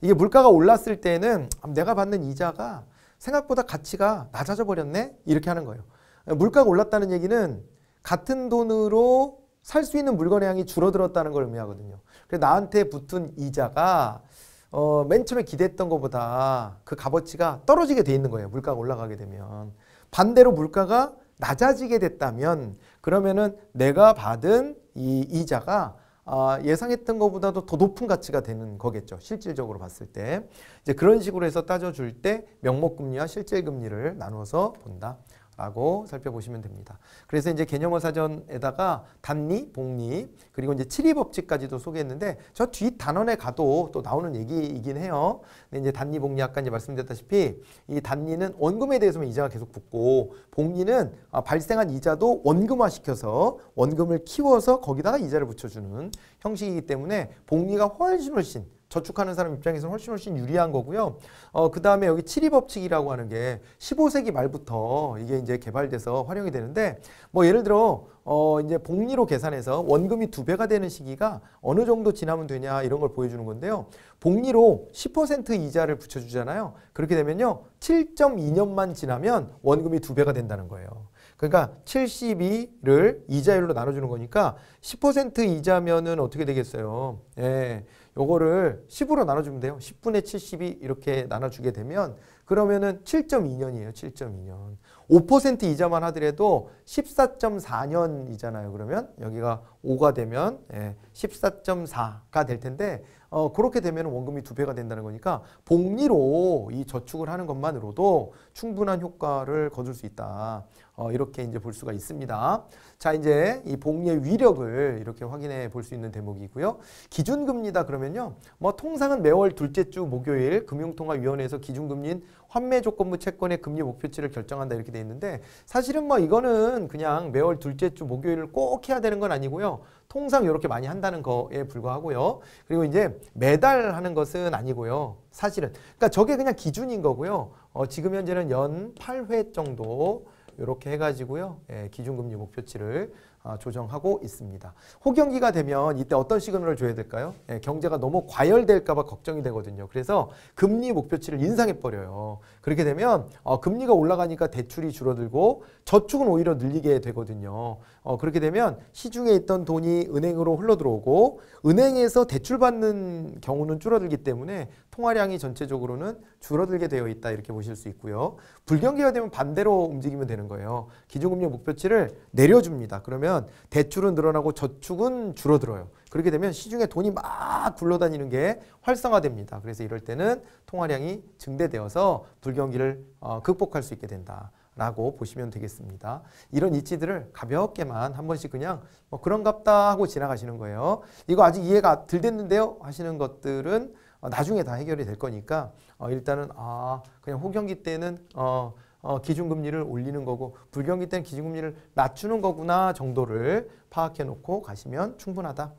이게 물가가 올랐을 때는 아, 내가 받는 이자가 생각보다 가치가 낮아져 버렸네? 이렇게 하는 거예요. 물가가 올랐다는 얘기는 같은 돈으로 살 수 있는 물건의 양이 줄어들었다는 걸 의미하거든요. 그래서 나한테 붙은 이자가 어, 맨 처음에 기대했던 것보다 그 값어치가 떨어지게 돼 있는 거예요. 물가가 올라가게 되면. 반대로 물가가 낮아지게 됐다면 그러면은 내가 받은 이 이자가 아, 예상했던 것보다도 더 높은 가치가 되는 거겠죠. 실질적으로 봤을 때. 이제 그런 식으로 해서 따져줄 때 명목금리와 실질금리를 나눠서 본다. 라고 살펴보시면 됩니다. 그래서 이제 개념어 사전에다가 단리, 복리, 그리고 이제 칠리법칙까지도 소개했는데 저뒷 단원에 가도 또 나오는 얘기이긴 해요. 근데 이제 단리, 복리 아까 이제 말씀드렸다시피 이 단리는 원금에 대해서만 이자가 계속 붙고 복리는 아, 발생한 이자도 원금화시켜서 원금을 키워서 거기다가 이자를 붙여주는 형식이기 때문에 복리가 훨씬 훨씬 저축하는 사람 입장에서는 훨씬 훨씬 유리한 거고요. 어, 그 다음에 여기 7위 법칙이라고 하는 게 15세기 말부터 이게 이제 개발돼서 활용이 되는데 뭐 예를 들어 어, 이제 복리로 계산해서 원금이 두 배가 되는 시기가 어느 정도 지나면 되냐 이런 걸 보여주는 건데요. 복리로 10% 이자를 붙여주잖아요. 그렇게 되면요. 7.2년만 지나면 원금이 두 배가 된다는 거예요. 그러니까 72를 이자율로 나눠주는 거니까 10% 이자면은 어떻게 되겠어요? 예. 요거를 10으로 나눠주면 돼요. 10분의 72 이렇게 나눠주게 되면 그러면은 7.2년이에요. 7.2년. 5% 이자만 하더라도 14.4년이잖아요. 그러면 여기가 5가 되면 예, 14.4가 될 텐데 어, 그렇게 되면 원금이 두 배가 된다는 거니까 복리로 이 저축을 하는 것만으로도 충분한 효과를 거둘 수 있다. 어, 이렇게 이제 볼 수가 있습니다. 자, 이제 이 복리의 위력을 이렇게 확인해 볼 수 있는 대목이고요. 기준금리다 그러면요. 뭐 통상은 매월 둘째 주 목요일 금융통화위원회에서 기준금리인 환매 조건부 채권의 금리 목표치를 결정한다 이렇게 돼 있는데 사실은 뭐 이거는 그냥 매월 둘째 주 목요일을 꼭 해야 되는 건 아니고요. 통상 이렇게 많이 한다는 거에 불과하고요. 그리고 이제 매달 하는 것은 아니고요. 사실은. 그러니까 저게 그냥 기준인 거고요. 어, 지금 현재는 연 8회 정도 이렇게 해가지고요. 예, 기준금리 목표치를 아, 조정하고 있습니다. 호경기가 되면 이때 어떤 시그널을 줘야 될까요? 예, 경제가 너무 과열될까 봐 걱정이 되거든요. 그래서 금리 목표치를 인상해버려요. 그렇게 되면 어, 금리가 올라가니까 대출이 줄어들고 저축은 오히려 늘리게 되거든요. 어, 그렇게 되면 시중에 있던 돈이 은행으로 흘러들어오고 은행에서 대출받는 경우는 줄어들기 때문에 통화량이 전체적으로는 줄어들게 되어 있다 이렇게 보실 수 있고요. 불경기가 되면 반대로 움직이면 되는 거예요. 기준금리 목표치를 내려줍니다. 그러면 대출은 늘어나고 저축은 줄어들어요. 그렇게 되면 시중에 돈이 막 굴러다니는 게 활성화됩니다. 그래서 이럴 때는 통화량이 증대되어서 불경기를 어, 극복할 수 있게 된다. 라고 보시면 되겠습니다. 이런 이치들을 가볍게만 한 번씩 그냥 뭐 그런갑다 하고 지나가시는 거예요. 이거 아직 이해가 덜 됐는데요 하시는 것들은 어, 나중에 다 해결이 될 거니까 어, 일단은 아 그냥 호경기 때는 어, 어, 기준금리를 올리는 거고 불경기 때는 기준금리를 낮추는 거구나 정도를 파악해 놓고 가시면 충분하다.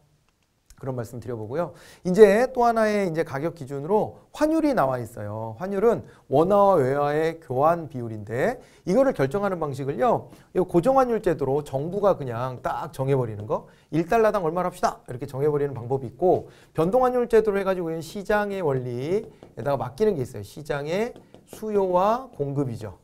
그런 말씀 드려보고요. 이제 또 하나의 이제 가격 기준으로 환율이 나와 있어요. 환율은 원화와 외화의 교환 비율인데 이거를 결정하는 방식을요. 이 고정환율 제도로 정부가 그냥 딱 정해버리는 거. 1달러당 얼마를 합시다. 이렇게 정해버리는 방법이 있고 변동환율 제도로 해가지고 시장의 원리에다가 맡기는 게 있어요. 시장의 수요와 공급이죠.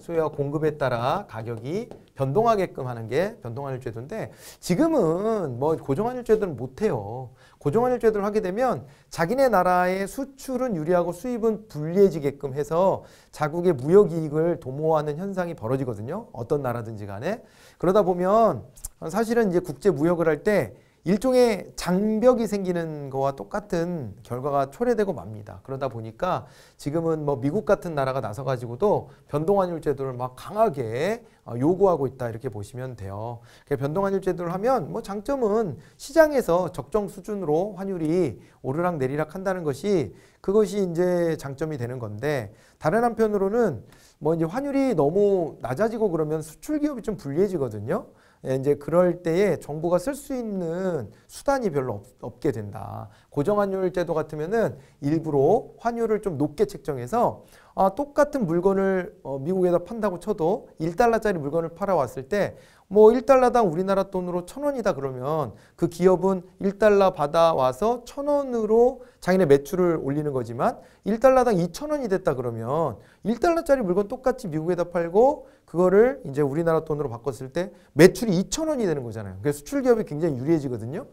수요와 공급에 따라 가격이 변동하게끔 하는 게 변동환율 제도인데 지금은 뭐 고정환율 제도는 못해요. 고정환율 제도를 하게 되면 자기네 나라의 수출은 유리하고 수입은 불리해지게끔 해서 자국의 무역이익을 도모하는 현상이 벌어지거든요. 어떤 나라든지 간에. 그러다 보면 사실은 이제 국제무역을 할때 일종의 장벽이 생기는 거와 똑같은 결과가 초래되고 맙니다. 그러다 보니까 지금은 뭐 미국 같은 나라가 나서 가지고도 변동환율 제도를 막 강하게 어, 요구하고 있다 이렇게 보시면 돼요. 그러니까 변동환율 제도를 하면 뭐 장점은 시장에서 적정 수준으로 환율이 오르락 내리락 한다는 것이 그것이 이제 장점이 되는 건데 다른 한편으로는 뭐 이제 환율이 너무 낮아지고 그러면 수출 기업이 좀 불리해지거든요. 예, 이제 그럴 때에 정부가 쓸 수 있는 수단이 별로 없, 게 된다. 고정환율 제도 같으면은 일부러 환율을 좀 높게 책정해서 아, 똑같은 물건을 어, 미국에서 판다고 쳐도 일달러짜리 물건을 팔아왔을 때뭐 1달러당 우리나라 돈으로 1 0 0 0원이다 그러면 그 기업은 1달러 받아와서 1 0 0 0원으로 자기네 매출을 올리는 거지만 1달러당 2 0 0 0원이 됐다 그러면 1달러짜리 물건 똑같이 미국에다 팔고 그거를 이제 우리나라 돈으로 바꿨을 때 매출이 2 0 0 0원이 되는 거잖아요. 그래서 수출 기업이 굉장히 유리해지거든요.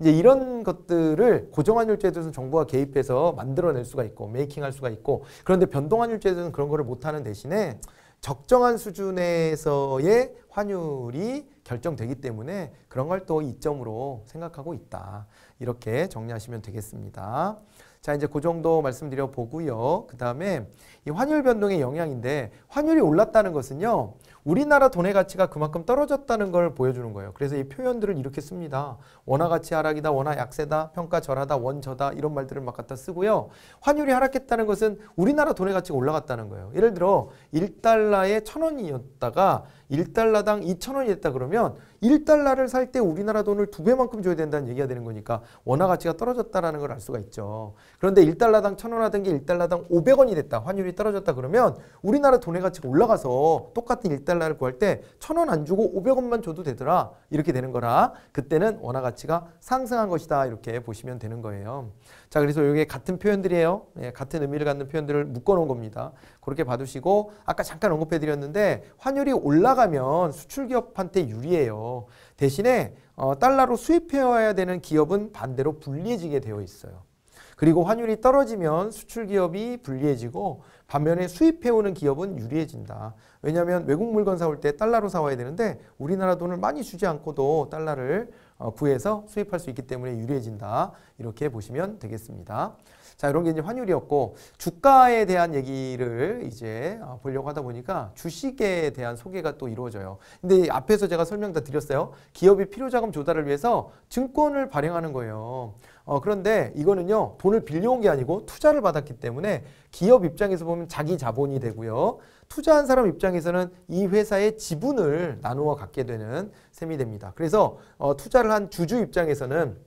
이제 이런 것들을 고정환율제에 대해서는 정부가 개입해서 만들어낼 수가 있고 메이킹할 수가 있고 그런데 변동환율제에 대해서는 그런 거를 못하는 대신에 적정한 수준에서의 환율이 결정되기 때문에 그런 걸 또 이점으로 생각하고 있다. 이렇게 정리하시면 되겠습니다. 자 이제 그 정도 말씀드려 보고요. 그 다음에 이 환율 변동의 영향인데 환율이 올랐다는 것은요. 우리나라 돈의 가치가 그만큼 떨어졌다는 걸 보여주는 거예요. 그래서 이 표현들을 이렇게 씁니다. 원화 가치 하락이다, 원화 약세다, 평가 절하다, 원저다 이런 말들을 막 갖다 쓰고요. 환율이 하락했다는 것은 우리나라 돈의 가치가 올라갔다는 거예요. 예를 들어 1달러에 1 0 0 0원이었다가 1달러당 2천원이 됐다 그러면 1달러를 살 때 우리나라 돈을 두 배만큼 줘야 된다는 얘기가 되는 거니까 원화 가치가 떨어졌다라는 걸 알 수가 있죠. 그런데 1달러당 1천0 0원 하던 게 1달러당 500원이 됐다. 환율이 떨어졌다 그러면 우리나라 돈의 가치가 올라가서 똑같은 1달러를 구할 때1천원안 주고 500원만 줘도 되더라. 이렇게 되는 거라 그때는 원화 가치가 상승한 것이다. 이렇게 보시면 되는 거예요. 자, 그래서 이게 같은 표현들이에요. 예, 같은 의미를 갖는 표현들을 묶어놓은 겁니다. 그렇게 봐두시고 아까 잠깐 언급해드렸는데 환율이 올라가면 수출기업한테 유리해요. 대신에 어, 달러로 수입해야 와 되는 기업은 반대로 불리해지게 되어 있어요. 그리고 환율이 떨어지면 수출기업이 불리해지고 반면에 수입해오는 기업은 유리해진다. 왜냐하면 외국 물건 사올 때 달러로 사와야 되는데 우리나라 돈을 많이 주지 않고도 달러를 어, 구해서 수입할 수 있기 때문에 유리해진다. 이렇게 보시면 되겠습니다. 자, 이런 게 이제 환율이었고 주가에 대한 얘기를 이제 어, 보려고 하다 보니까 주식에 대한 소개가 또 이루어져요. 근데 앞에서 제가 설명 다 드렸어요. 기업이 필요 자금 조달을 위해서 증권을 발행하는 거예요. 어, 그런데 이거는요 돈을 빌려온 게 아니고 투자를 받았기 때문에 기업 입장에서 보면 자기 자본이 되고요 투자한 사람 입장에서는 이 회사의 지분을 나누어 갖게 되는 셈이 됩니다 그래서 어, 투자를 한 주주 입장에서는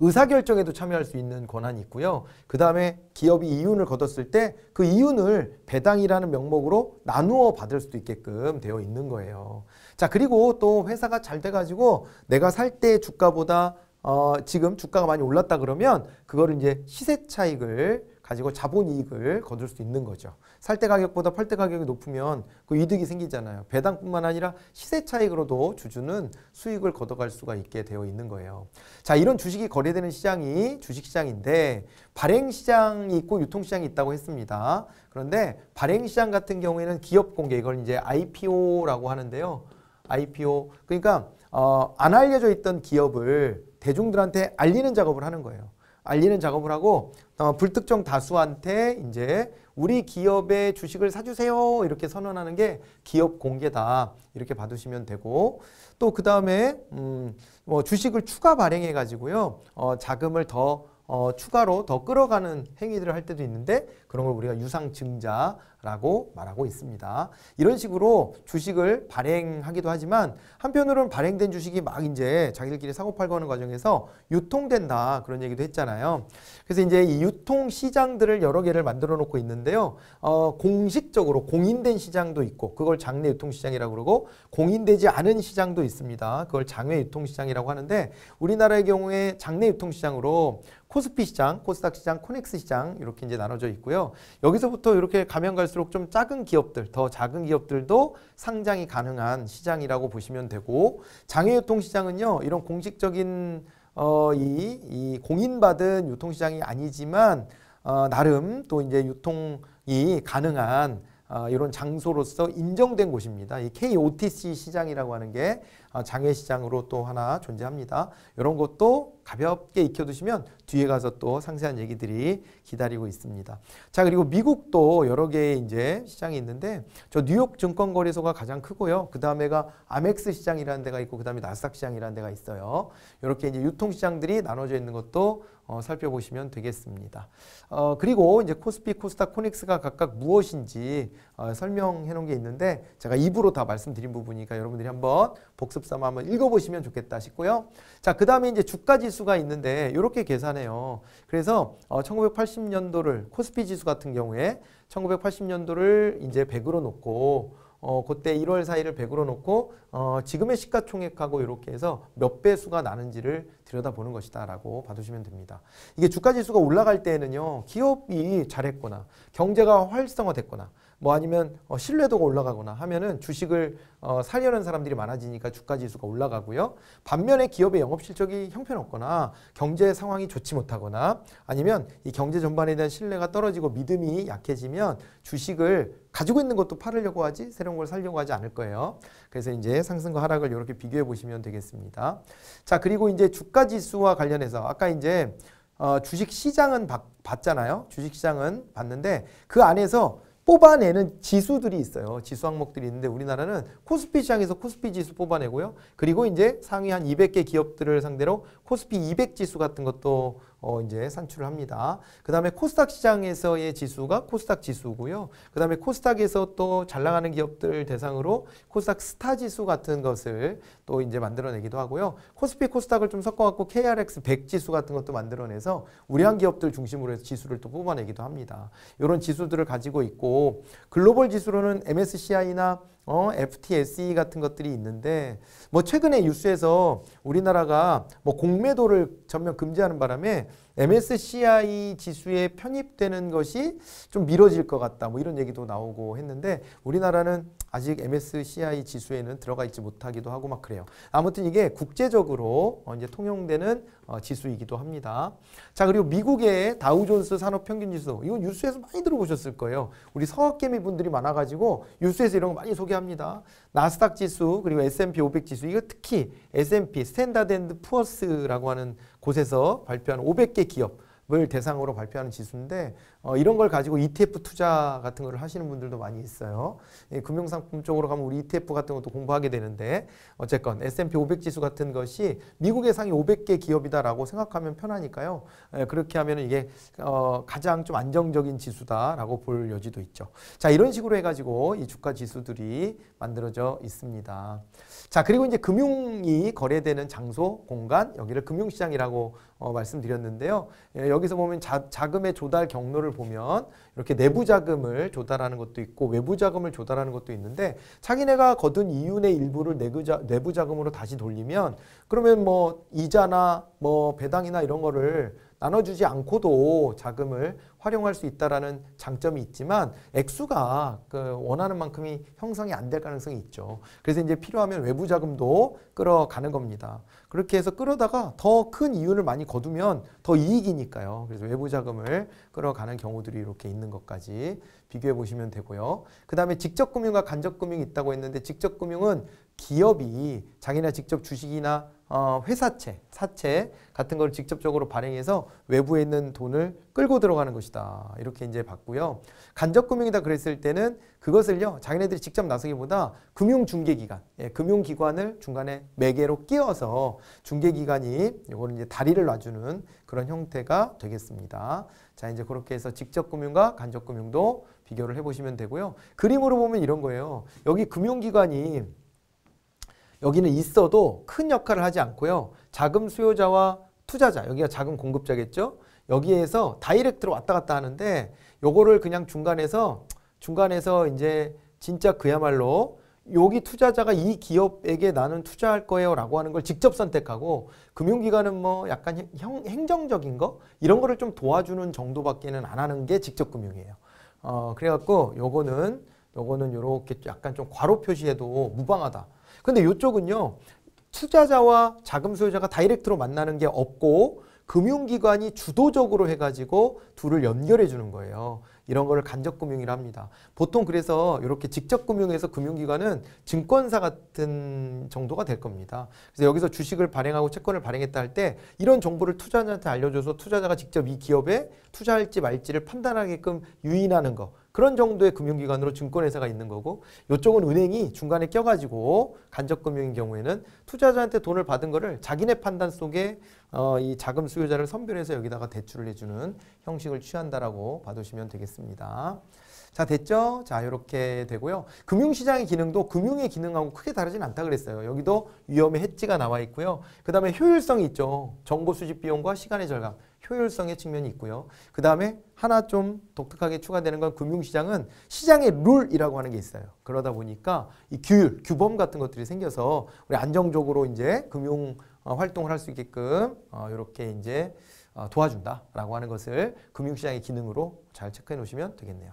의사결정에도 참여할 수 있는 권한이 있고요. 그 다음에 기업이 이윤을 거뒀을 때 그 이윤을 배당이라는 명목으로 나누어 받을 수도 있게끔 되어 있는 거예요. 자 그리고 또 회사가 잘 돼가지고 내가 살 때 주가보다 어, 지금 주가가 많이 올랐다 그러면 그거를 이제 시세 차익을 가지고 자본 이익을 거둘 수 있는 거죠. 살때 가격보다 팔 때 가격이 높으면 그 이득이 생기잖아요. 배당뿐만 아니라 시세 차익으로도 주주는 수익을 걷어갈 수가 있게 되어 있는 거예요. 자, 이런 주식이 거래되는 시장이 주식시장인데 발행시장이 있고 유통시장이 있다고 했습니다. 그런데 발행시장 같은 경우에는 기업 공개, 이걸 이제 IPO라고 하는데요. IPO. 그러니까 어, 안 알려져 있던 기업을 대중들한테 알리는 작업을 하는 거예요. 알리는 작업을 하고 어, 불특정 다수한테 이제 우리 기업의 주식을 사주세요 이렇게 선언하는 게 기업 공개다 이렇게 봐두시면 되고 또 그 다음에 음, 뭐 주식을 추가 발행해 가지고요 어, 자금을 더 어, 추가로 더 끌어가는 행위들을 할 때도 있는데 그런 걸 우리가 유상증자라고 말하고 있습니다. 이런 식으로 주식을 발행하기도 하지만 한편으로는 발행된 주식이 막 이제 자기들끼리 사고 팔고 하는 과정에서 유통된다 그런 얘기도 했잖아요. 그래서 이제 이 유통 시장들을 여러 개를 만들어 놓고 있는데요. 어, 공식적으로 공인된 시장도 있고 그걸 장내 유통 시장이라고 그러고 공인되지 않은 시장도 있습니다. 그걸 장외 유통 시장이라고 하는데 우리나라의 경우에 장내 유통 시장으로 코스피 시장, 코스닥 시장, 코넥스 시장 이렇게 이제 나눠져 있고요. 여기서부터 이렇게 가면 갈수록 좀 작은 기업들, 더 작은 기업들도 상장이 가능한 시장이라고 보시면 되고 장외유통 시장은요. 이런 공식적인 어, 이, 이 공인받은 유통시장이 아니지만 어, 나름 또 이제 유통이 가능한 아, 이런 장소로서 인정된 곳입니다. 이 KOTC 시장이라고 하는 게 아, 장외 시장으로 또 하나 존재합니다. 이런 것도 가볍게 익혀두시면 뒤에 가서 또 상세한 얘기들이 기다리고 있습니다. 자 그리고 미국도 여러 개의 이제 시장이 있는데 저 뉴욕 증권거래소가 가장 크고요. 그 다음에가 아멕스 시장이라는 데가 있고 그 다음에 나스닥 시장이라는 데가 있어요. 이렇게 이제 유통 시장들이 나눠져 있는 것도 어, 살펴보시면 되겠습니다. 어, 그리고 이제 코스피, 코스닥, 코넥스가 각각 무엇인지 어, 설명해 놓은 게 있는데 제가 입으로 다 말씀드린 부분이니까 여러분들이 한번 복습 삼아 한번 읽어보시면 좋겠다 싶고요. 자, 그 다음에 이제 주가 지수가 있는데 이렇게 계산해요. 그래서 1980년도를 어, 코스피 지수 같은 경우에 1980년도를 이제 100으로 놓고 어, 그때 1월 4일을 100으로 놓고 어, 지금의 시가총액하고 이렇게 해서 몇 배수가 나는지를 들여다보는 것이다 라고 봐두시면 됩니다. 이게 주가지수가 올라갈 때에는요. 기업이 잘했거나 경제가 활성화됐거나 뭐 아니면 어, 신뢰도가 올라가거나 하면은 주식을 어, 살려는 사람들이 많아지니까 주가 지수가 올라가고요. 반면에 기업의 영업 실적이 형편없거나 경제 상황이 좋지 못하거나 아니면 이 경제 전반에 대한 신뢰가 떨어지고 믿음이 약해지면 주식을 가지고 있는 것도 팔으려고 하지 새로운 걸 살려고 하지 않을 거예요. 그래서 이제 상승과 하락을 이렇게 비교해 보시면 되겠습니다. 자, 그리고 이제 주가 지수와 관련해서 아까 이제 어, 주식 시장은 봤잖아요. 주식 시장은 봤는데 그 안에서 뽑아내는 지수들이 있어요. 지수 항목들이 있는데 우리나라는 코스피 시장에서 코스피 지수 뽑아내고요. 그리고 이제 상위 한 200개 기업들을 상대로 코스피 200 지수 같은 것도 어 이제 산출을 합니다. 그 다음에 코스닥 시장에서의 지수가 코스닥 지수고요. 그 다음에 코스닥에서 또 잘 나가는 기업들 대상으로 코스닥 스타 지수 같은 것을 또 이제 만들어내기도 하고요. 코스피 코스닥을 좀 섞어갖고 KRX 100 지수 같은 것도 만들어내서 우량 기업들 중심으로 해서 지수를 또 뽑아내기도 합니다. 이런 지수들을 가지고 있고 글로벌 지수로는 MSCI나 어, FTSE 같은 것들이 있는데 뭐 최근에 뉴스에서 우리나라가 뭐 공매도를 전면 금지하는 바람에 MSCI 지수에 편입되는 것이 좀 미뤄질 것 같다. 뭐 이런 얘기도 나오고 했는데 우리나라는 아직 MSCI 지수에는 들어가 있지 못하기도 하고 막 그래요. 아무튼 이게 국제적으로 어, 이제 통용되는 어, 지수이기도 합니다. 자 그리고 미국의 다우존스 산업평균지수 이건 뉴스에서 많이 들어보셨을 거예요. 우리 서학개미 분들이 많아가지고 뉴스에서 이런 거 많이 소개합니다. 나스닥 지수 그리고 S&P 500 지수 이거 특히 S&P 스탠다드 앤드 푸어스라고 하는 곳에서 발표한 500개 기업 을 대상으로 발표하는 지수인데 어, 이런 걸 가지고 ETF 투자 같은 걸 하시는 분들도 많이 있어요. 예, 금융상품 쪽으로 가면 우리 ETF 같은 것도 공부하게 되는데 어쨌건 S&P 500 지수 같은 것이 미국의 상위 500개 기업이다라고 생각하면 편하니까요. 예, 그렇게 하면 이게 어, 가장 좀 안정적인 지수다라고 볼 여지도 있죠. 자 이런 식으로 해가지고 이 주가 지수들이 만들어져 있습니다. 자, 그리고 이제 금융이 거래되는 장소, 공간, 여기를 금융시장이라고 어, 말씀드렸는데요. 예, 여기서 보면 자, 자 금의 조달 경로를 보면 이렇게 내부 자금을 조달하는 것도 있고 외부 자금을 조달하는 것도 있는데 자기네가 거둔 이윤의 일부를 내부자, 내부 자금으로 다시 돌리면 그러면 뭐 이자나 뭐 배당이나 이런 거를 나눠주지 않고도 자금을 활용할 수 있다라는 장점이 있지만 액수가 그 원하는 만큼이 형성이 안 될 가능성이 있죠. 그래서 이제 필요하면 외부 자금도 끌어가는 겁니다. 그렇게 해서 끌어다가 더 큰 이윤을 많이 거두면 더 이익이니까요. 그래서 외부 자금을 끌어가는 경우들이 이렇게 있는 것까지 비교해 보시면 되고요. 그 다음에 직접금융과 간접금융이 있다고 했는데 직접금융은 기업이 자기나 직접 주식이나 어, 회사채, 사채 같은 걸 직접적으로 발행해서 외부에 있는 돈을 끌고 들어가는 것이다. 이렇게 이제 봤고요. 간접금융이다 그랬을 때는 그것을요. 자기네들이 직접 나서기보다 금융중개기관, 예, 금융기관을 중간에 매개로 끼워서 중개기관이 요거를 이제 다리를 놔주는 그런 형태가 되겠습니다. 자 이제 그렇게 해서 직접금융과 간접금융도 비교를 해보시면 되고요. 그림으로 보면 이런 거예요. 여기 금융기관이 여기는 있어도 큰 역할을 하지 않고요. 자금 수요자와 투자자, 여기가 자금 공급자겠죠? 여기에서 다이렉트로 왔다 갔다 하는데 요거를 그냥 중간에서 중간에서 이제 진짜 그야말로 여기 투자자가 이 기업에게 나는 투자할 거예요 라고 하는 걸 직접 선택하고 금융기관은 뭐 약간 형, 행정적인 거 이런 거를 좀 도와주는 정도밖에는 안 하는 게 직접 금융이에요. 어, 그래갖고 요거는 요거는 요렇게 약간 좀 괄호 표시해도 무방하다. 근데 이쪽은요. 투자자와 자금 소유자가 다이렉트로 만나는 게 없고 금융기관이 주도적으로 해가지고 둘을 연결해 주는 거예요. 이런 거를 간접금융이라 합니다. 보통 그래서 이렇게 직접금융에서 금융기관은 증권사 같은 정도가 될 겁니다. 그래서 여기서 주식을 발행하고 채권을 발행했다 할 때 이런 정보를 투자자한테 알려줘서 투자자가 직접 이 기업에 투자할지 말지를 판단하게끔 유인하는 거. 그런 정도의 금융기관으로 증권회사가 있는 거고 이쪽은 은행이 중간에 껴가지고 간접금융인 경우에는 투자자한테 돈을 받은 거를 자기네 판단 속에 어, 이 자금 수요자를 선별해서 여기다가 대출을 해주는 형식을 취한다라고 봐두시면 되겠습니다. 자 됐죠? 자 이렇게 되고요. 금융시장의 기능도 금융의 기능하고 크게 다르진 않다 그랬어요. 여기도 위험의 해지가 나와 있고요. 그 다음에 효율성이 있죠. 정보 수집 비용과 시간의 절감. 효율성의 측면이 있고요. 그 다음에 하나 좀 독특하게 추가되는 건 금융시장은 시장의 룰이라고 하는 게 있어요. 그러다 보니까 이 규율, 규범 같은 것들이 생겨서 우리 안정적으로 이제 금융 어, 활동을 할 수 있게끔 이렇게 어, 이제 어, 도와준다라고 하는 것을 금융시장의 기능으로 잘 체크해 놓으시면 되겠네요.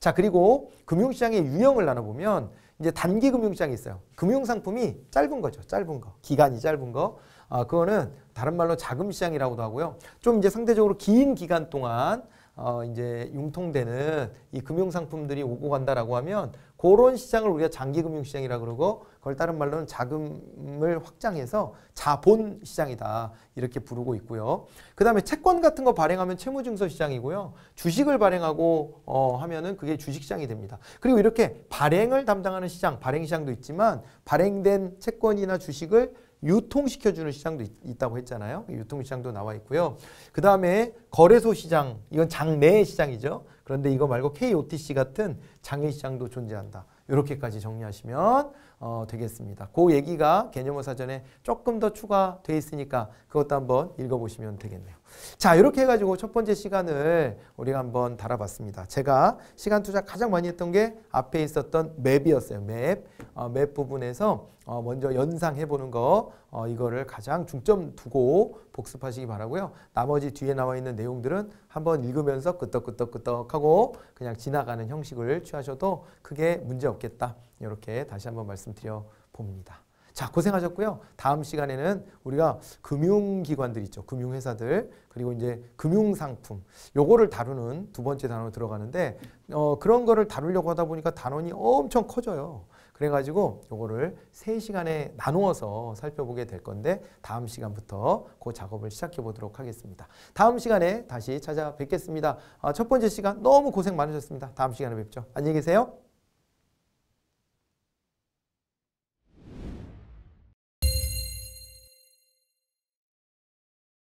자 그리고 금융시장의 유형을 나눠보면 이제 단기 금융시장이 있어요. 금융상품이 짧은 거죠. 짧은 거. 기간이 짧은 거. 아, 그거는 다른 말로 자금 시장이라고도 하고요. 좀 이제 상대적으로 긴 기간 동안 어, 이제 융통되는 이 금융 상품들이 오고 간다라고 하면 그런 시장을 우리가 장기 금융 시장이라 그러고 그걸 다른 말로는 자금을 확장해서 자본 시장이다 이렇게 부르고 있고요. 그다음에 채권 같은 거 발행하면 채무증서 시장이고요. 주식을 발행하고 어, 하면은 그게 주식 시장이 됩니다. 그리고 이렇게 발행을 담당하는 시장, 발행 시장도 있지만 발행된 채권이나 주식을 유통시켜주는 시장도 있, 다고 했잖아요. 유통시장도 나와 있고요. 그 다음에 거래소 시장, 이건 장내 시장이죠. 그런데 이거 말고 KOTC 같은 장외 시장도 존재한다. 이렇게까지 정리하시면 어, 되겠습니다. 그 얘기가 개념어 사전에 조금 더 추가돼 있으니까 그것도 한번 읽어보시면 되겠네요. 자, 이렇게 해가지고 첫 번째 시간을 우리가 한번 달아봤습니다. 제가 시간 투자 가장 많이 했던 게 앞에 있었던 맵이었어요. 맵. 어, 맵 부분에서 어, 먼저 연상해보는 거, 어, 이거를 가장 중점 두고 복습하시기 바라고요. 나머지 뒤에 나와 있는 내용들은 한번 읽으면서 끄떡끄떡끄떡 하고 그냥 지나가는 형식을 취하셔도 크게 문제 없겠다. 이렇게 다시 한번 말씀드려 봅니다. 자, 고생하셨고요. 다음 시간에는 우리가 금융기관들 있죠. 금융회사들. 그리고 이제 금융상품. 요거를 다루는 두 번째 단어로 들어가는데, 어, 그런 거를 다루려고 하다 보니까 단원이 엄청 커져요. 그래가지고 요거를 세시간에 나누어서 살펴보게 될 건데, 다음 시간부터 그 작업을 시작해 보도록 하겠습니다. 다음 시간에 다시 찾아뵙겠습니다. 아, 첫 번째 시간 너무 고생 많으셨습니다. 다음 시간에 뵙죠. 안녕히 계세요.